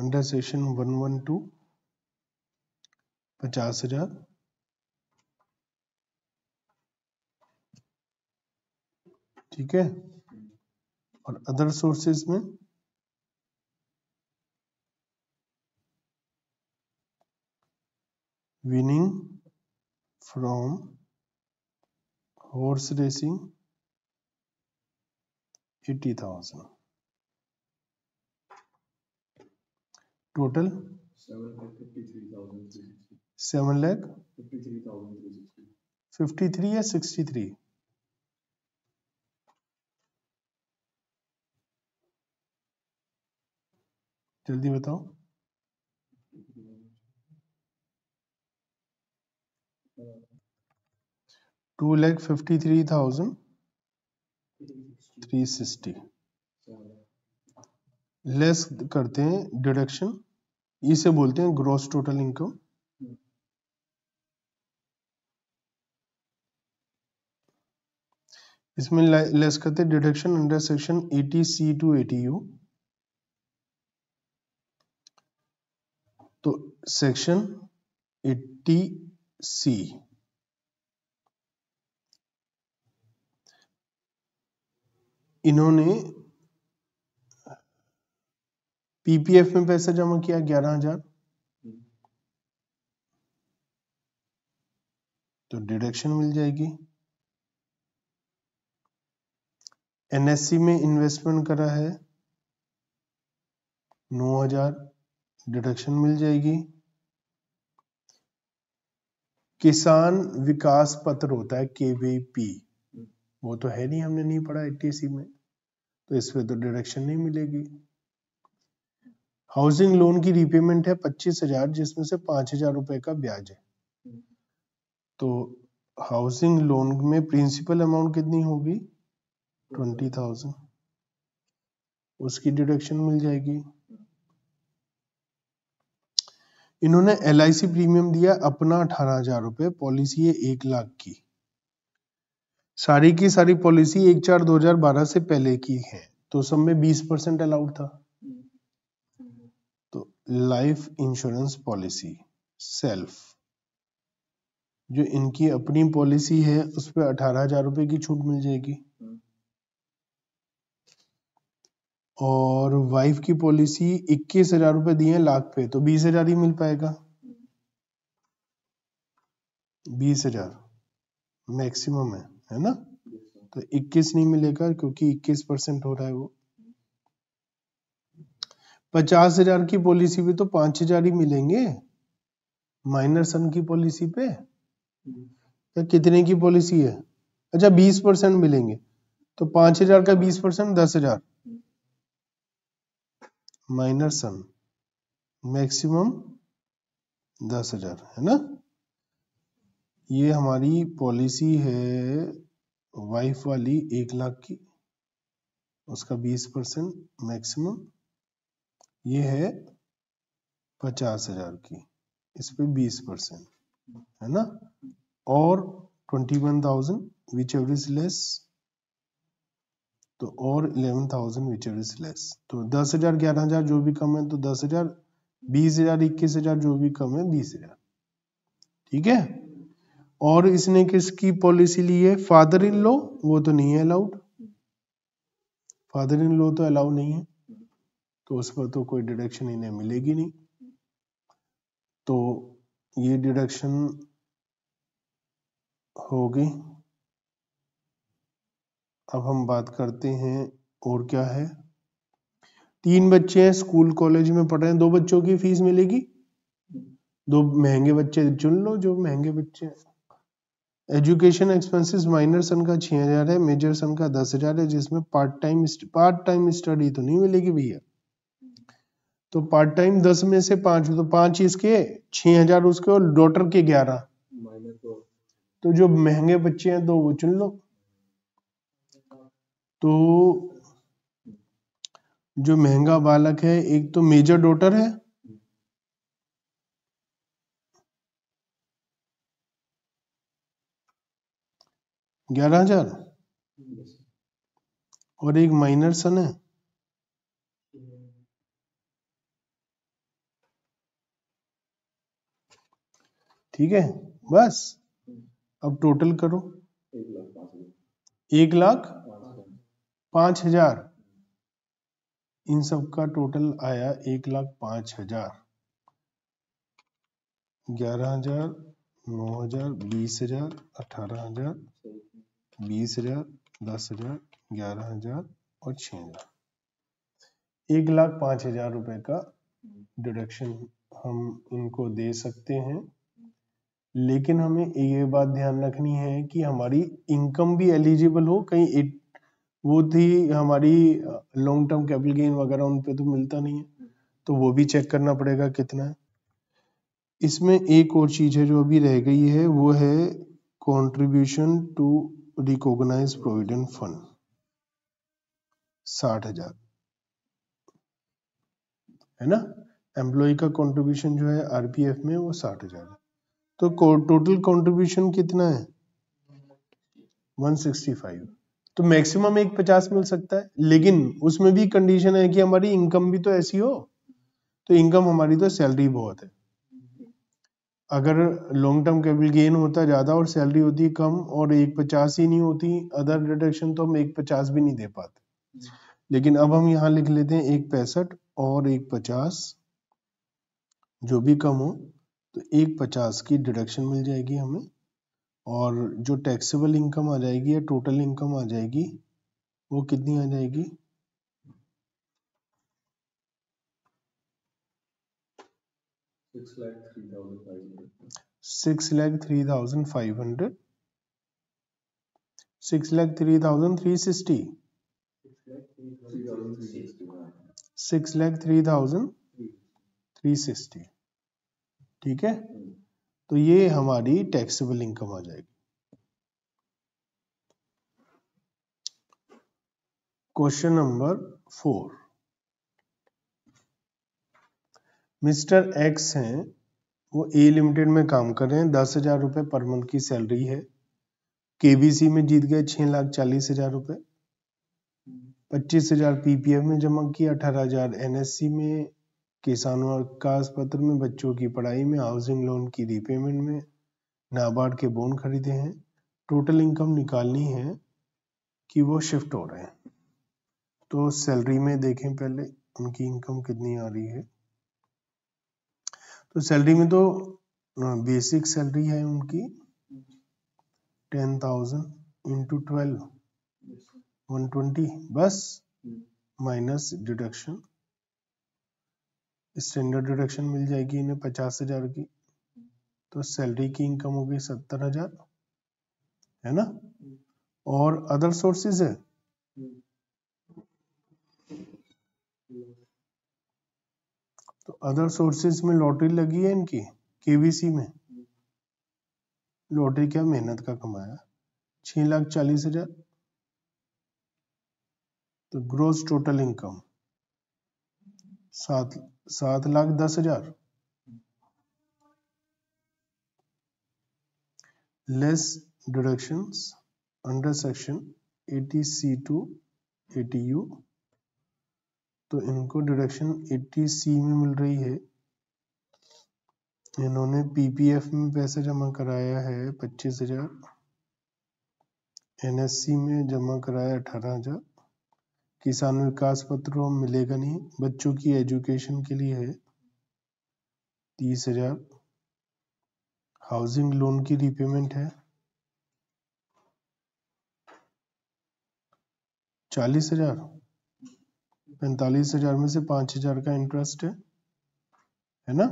under section one one two पचास हजार ठीक है और अदर सोर्सेज में winning from horse racing eighty thousand total seven lakh fifty three या सिक्सटी थ्री जल्दी बताओ two lakh fifty three thousand three sixty less करते हैं डिडक्शन इसे बोलते हैं ग्रॉस टोटल इनकम इसमें लेस करते deduction under section eighty C to eighty U तो सेक्शन एटी सी इन्होंने पीपीएफ में पैसा जमा किया ग्यारह हजार तो डिडक्शन मिल जाएगी एनएससी में इन्वेस्टमेंट करा है नौ हजार डिडक्शन मिल जाएगी किसान विकास पत्र होता है केवीपी वो तो है नहीं हमने नहीं पढ़ा एटीसी में तो इसमें तो डिडक्शन नहीं मिलेगी हाउसिंग लोन की रिपेमेंट है पच्चीस हजार जिसमें से पांच हजार रुपए का ब्याज है तो हाउसिंग लोन में प्रिंसिपल अमाउंट कितनी होगी ट्वेंटी थाउजेंड उसकी डिडक्शन मिल जाएगी इन्होंने एल प्रीमियम दिया अपना अठारह हजार रुपए पॉलिसी है एक लाख की सारी की सारी पॉलिसी एक चार दो हजार बारह से पहले की है तो सब में बीस परसेंट अलाउड था लाइफ इंश्योरेंस पॉलिसी सेल्फ जो इनकी अपनी पॉलिसी है उस पर अठारह हजार रुपए की छूट मिल जाएगी और वाइफ की पॉलिसी इक्कीस हजार रुपए दिए लाख पे तो बीस हजार ही मिल पाएगा बीस हजार मैक्सिमम है है ना तो इक्कीस नहीं मिलेगा क्योंकि इक्कीस परसेंट हो रहा है वो पचास हजार की पॉलिसी पे तो पांच हजार ही मिलेंगे माइनर सन की पॉलिसी पे तो कितने की पॉलिसी है अच्छा बीस परसेंट मिलेंगे तो पांच हजार का बीस परसेंट दस हजार माइनर सन मैक्सिमम दस हजार है ना ये हमारी पॉलिसी है वाइफ वाली एक लाख की उसका बीस परसेंट मैक्सिमम ये है पचास हजार की इस पे बीस परसेंट है ना और twenty one thousand whichever is less तो और eleven thousand whichever is less तो दस हजार ग्यारह हजार जो भी कम है तो दस हजार बीस हजार इक्कीस हजार जो भी कम है बीस हजार ठीक है और इसने किसकी पॉलिसी ली है फादर इन लॉ वो तो नहीं है अलाउड फादर इन लॉ तो अलाउ नहीं है तो उस पर तो कोई डिडक्शन इन्हें मिलेगी नहीं तो ये डिडक्शन होगी अब हम बात करते हैं और क्या है तीन बच्चे हैं स्कूल कॉलेज में पढ़ रहे हैं दो बच्चों की फीस मिलेगी दो महंगे बच्चे चुन लो जो महंगे बच्चे एजुकेशन एक्सपेंसेस माइनर सन का छह हजार है मेजर सन का दस हजार है जिसमें part time part time study तो नहीं मिलेगी भैया तो पार्ट टाइम दस में से पांच तो पांच इसके छह हजार उसके और डॉटर के ग्यारह तो जो महंगे बच्चे हैं तो वो चुन लो तो जो महंगा बालक है एक तो मेजर डॉटर है ग्यारह हजार और एक माइनर सन है ठीक है बस अब टोटल करो एक लाख पांच हजार इन सब का टोटल आया एक लाख पांच हजार ग्यारह हजार नौ हजार बीस हजार अठारह हजार बीस हजार दस हजार ग्यारह हजार और छह हजार एक लाख पांच हजार रुपए का डिडक्शन हम इनको दे सकते हैं लेकिन हमें ये बात ध्यान रखनी है कि हमारी इनकम भी एलिजिबल हो कहीं इट वो थी हमारी लॉन्ग टर्म कैपिटल गेन वगैरह उन पर तो मिलता नहीं है तो वो भी चेक करना पड़ेगा कितना है इसमें एक और चीज़ है जो अभी रह गई है वो है contribution to recognize provident fund साठ हजार है ना एम्प्लॉय का कंट्रीब्यूशन जो है आरपीएफ में वो साठ हजार है तो टोटल कंट्रीब्यूशन कितना है 165 तो मैक्सिमम एक पचास मिल सकता है लेकिन उसमें भी कंडीशन है कि हमारी इनकम भी तो ऐसी हो तो इनकम हमारी तो सैलरी बहुत है अगर लॉन्ग टर्म कैपिटल गेन होता ज़्यादा और सैलरी होती कम और एक पचास ही नहीं होती अदर डिडक्शन तो हम एक पचास भी नहीं दे पाते लेकिन अब हम यहाँ लिख लेते हैं एक पैंसठ और एक पचास जो भी कम हो तो एक पचास की डिडक्शन मिल जाएगी हमें और जो टैक्सेबल इनकम आ जाएगी या टोटल इनकम आ जाएगी वो कितनी आ जाएगी six lakh three thousand five hundred six lakh three thousand three sixty six lakh three thousand three sixty ठीक है तो ये हमारी टैक्सेबल इनकम आ जाएगी question number four mister X हैं वो ए लिमिटेड में काम कर रहे हैं दस हजार रुपए पर मंथ की सैलरी है केबीसी में जीत गए छह लाख चालीस हजार रुपए पच्चीस हजार पीपीएफ में जमा किया अठारह हजार एनएससी में किसानों और विकास पत्र में बच्चों की पढ़ाई में हाउसिंग लोन की रीपेमेंट में नाबार्ड के बोन खरीदे हैं टोटल इनकम निकालनी है कि वो शिफ्ट हो रहे हैं तो सैलरी में देखें पहले उनकी इनकम कितनी आ रही है तो सैलरी में तो बेसिक सैलरी है उनकी ten thousand into twelve one twenty बस माइनस डिडक्शन स्टैंडर्ड डिडक्शन मिल जाएगी इन्हें पचास हजार की तो सैलरी की इनकम होगी सत्तर हजार है ना और अदर सोर्सेज है तो अदर सोर्सेज में लॉटरी लगी है इनकी केवीसी में लॉटरी क्या मेहनत का कमाया छह लाख चालीस हजार तो ग्रोस टोटल इनकम सात सात लाख दस हजार less deduction under section 80 C to eighty U तो इनको डिडक्शन 80 सी में मिल रही है इन्होंने पीपीएफ में पैसा जमा कराया है पच्चीस हजार एनएससी में जमा कराया अठारह हजार किसान विकास पत्र मिलेगा नहीं बच्चों की एजुकेशन के लिए है तीस हजार हाउसिंग लोन की रिपेमेंट है चालीस हजार पैंतालीस हजार में से पांच हजार का इंटरेस्ट है है ना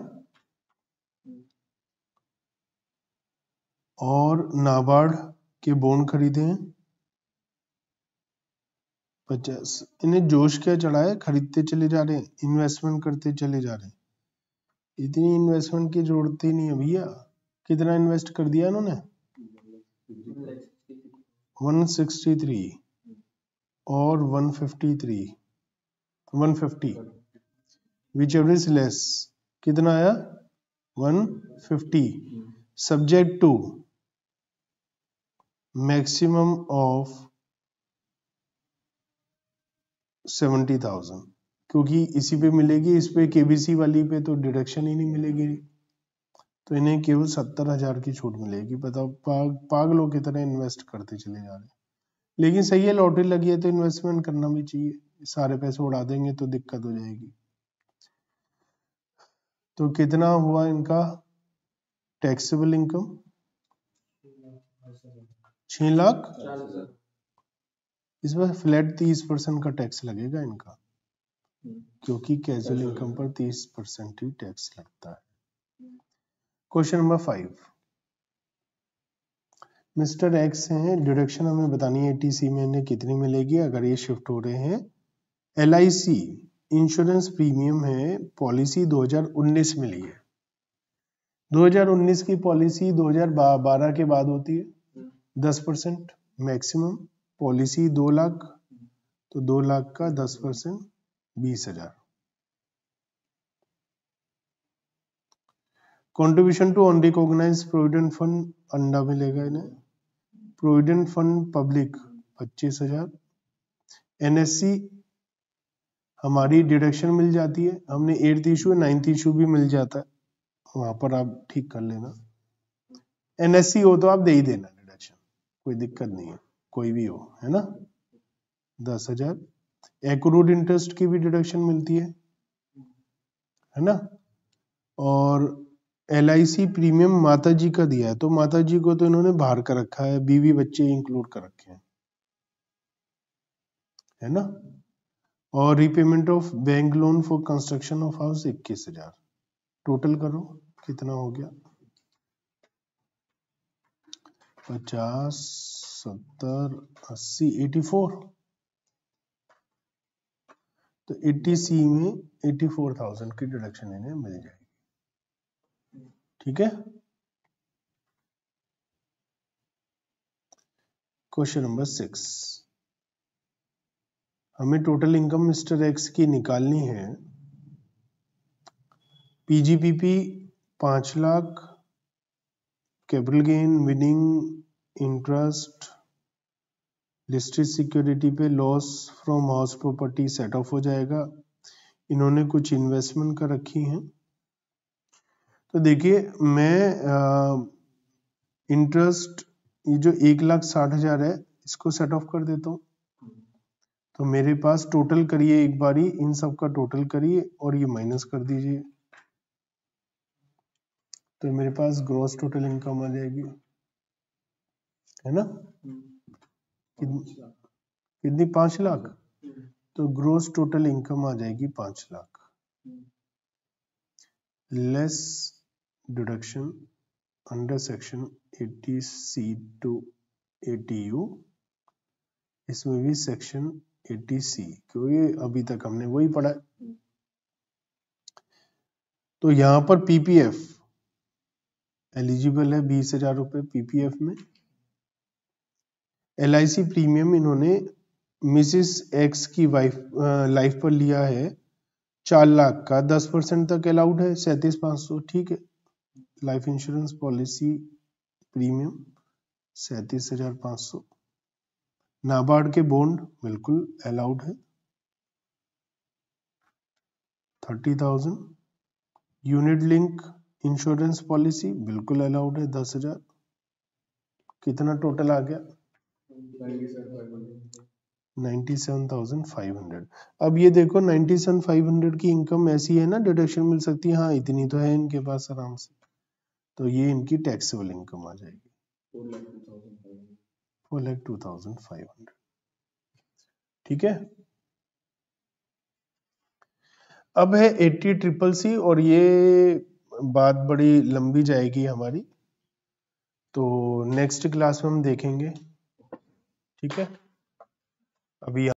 और नाबार्ड के बोन खरीदे हैं पचास इन्हें जोश क्या चढ़ा है खरीदते चले जा रहे हैं इन्वेस्टमेंट करते चले जा रहे हैं इतनी इन्वेस्टमेंट की जरूरत ही नहीं है भैया कितना इन्वेस्ट कर दिया इन्होंने 163 और 153 150 विच एवर इज लेस कितना आया 150 subject to maximum of seventy thousand क्योंकि इसी पे मिलेगी इस पे केबीसी वाली पे तो डिडक्शन ही नहीं मिलेगी तो इन्हें केवल सत्तर हजार की छूट मिलेगी बताओ पाग पागलों की तरह इन्वेस्ट करते चले जा रहे लेकिन सही है लॉटरी लगी है तो इन्वेस्टमेंट करना भी चाहिए सारे पैसे उड़ा देंगे तो दिक्कत हो जाएगी तो कितना हुआ इनका टैक्सेबल इनकम छह लाख इसमें फ्लैट तीस परसेंट का टैक्स लगेगा इनका हम्म। क्योंकि कैजुअल इनकम पर तीस परसेंट ही टैक्स लगता है question number five mister X हैं डिडक्शन हमें बतानी है टीसी में इन्हें कितनी मिलेगी अगर ये शिफ्ट हो रहे हैं एल इंश्योरेंस प्रीमियम है पॉलिसी 2019 मिली है 2019 की पॉलिसी 2012 के बाद होती है 10 हम्म। परसेंट मैक्सिमम पॉलिसी दो लाख तो दो लाख का दस परसेंट बीस हजार contribution to unrecognised provident fund अंडा मिलेगा इन्हें प्रोविडेंट फंड पब्लिक पच्चीस हजार एनएससी हमारी डिडक्शन मिल जाती है हमने एट्थ इशू नाइन्थ इशू भी मिल जाता है वहां पर आप ठीक कर लेना एनएससी हो तो आप दे ही देना डिडक्शन कोई दिक्कत नहीं है कोई भी हो है ना दस हजार एक्रूड इंटरेस्ट की भी डिडक्शन मिलती है है ना और एल प्रीमियम माता जी का दिया है तो माता जी को तो इन्होंने बाहर कर रखा है बीवी बच्चे इंक्लूड कर रखे हैं है ना और repayment of bank loan for construction of house इक्कीस हजार टोटल करो कितना हो गया पचास सत्तर अस्सी एटी फोर तो एट्टी सी में एटी फोर थाउजेंड की डिडक्शन इन्हें मिल जाएगी ठीक है क्वेश्चन नंबर सिक्स हमें टोटल इनकम मिस्टर एक्स की निकालनी है पीजीपीपी पांच lakh capital gain winning interest listed security पे loss from house property set off हो जाएगा इन्होंने कुछ इन्वेस्टमेंट कर रखी हैं तो देखिए मैं इंटरेस्ट ये जो एक लाख साठ हजार है इसको सेट ऑफ कर देता हूँ तो मेरे पास टोटल करिए एक बारी इन सब का टोटल करिए और ये माइनस कर दीजिए तो मेरे पास ग्रॉस टोटल इनकम आ जाएगी है ना हम्म, कितनी पांच लाख हम्म। तो ग्रोस टोटल इनकम आ जाएगी पांच lakh less deduction under section eighty C to eighty U इसमें भी सेक्शन एटी सी क्योंकि अभी तक हमने वही पढ़ा है हम्म। तो यहां पर पीपीएफ एलिजिबल है बीस हजार रुपए पीपीएफ में एल प्रीमियम इन्होंने मिसिस एक्स की वाइफ लाइफ पर लिया है चार लाख का दस परसेंट तक अलाउड है सैतीस पांच सौ ठीक है लाइफ इंश्योरेंस पॉलिसी प्रीमियम सैतीस हजार पांच सौ नाबार्ड के बॉन्ड बिल्कुल अलाउड है thirty thousand unit link insurance policy बिल्कुल अलाउड है दस हजार कितना टोटल आ गया ninety seven thousand five hundred अब ये देखो नाइन्टी सेवन फाइव हंड्रेड की इनकम ऐसी है ना डिडक्शन मिल सकती है हाँ इतनी तो है इनके पास आराम से तो ये इनकी टैक्सेबल इनकम आ जाएगी four lakh two thousand five hundred ठीक है अब है एट्टी ट्रिपल सी और ये बात बड़ी लंबी जाएगी हमारी तो नेक्स्ट क्लास में हम देखेंगे ठीक है अभी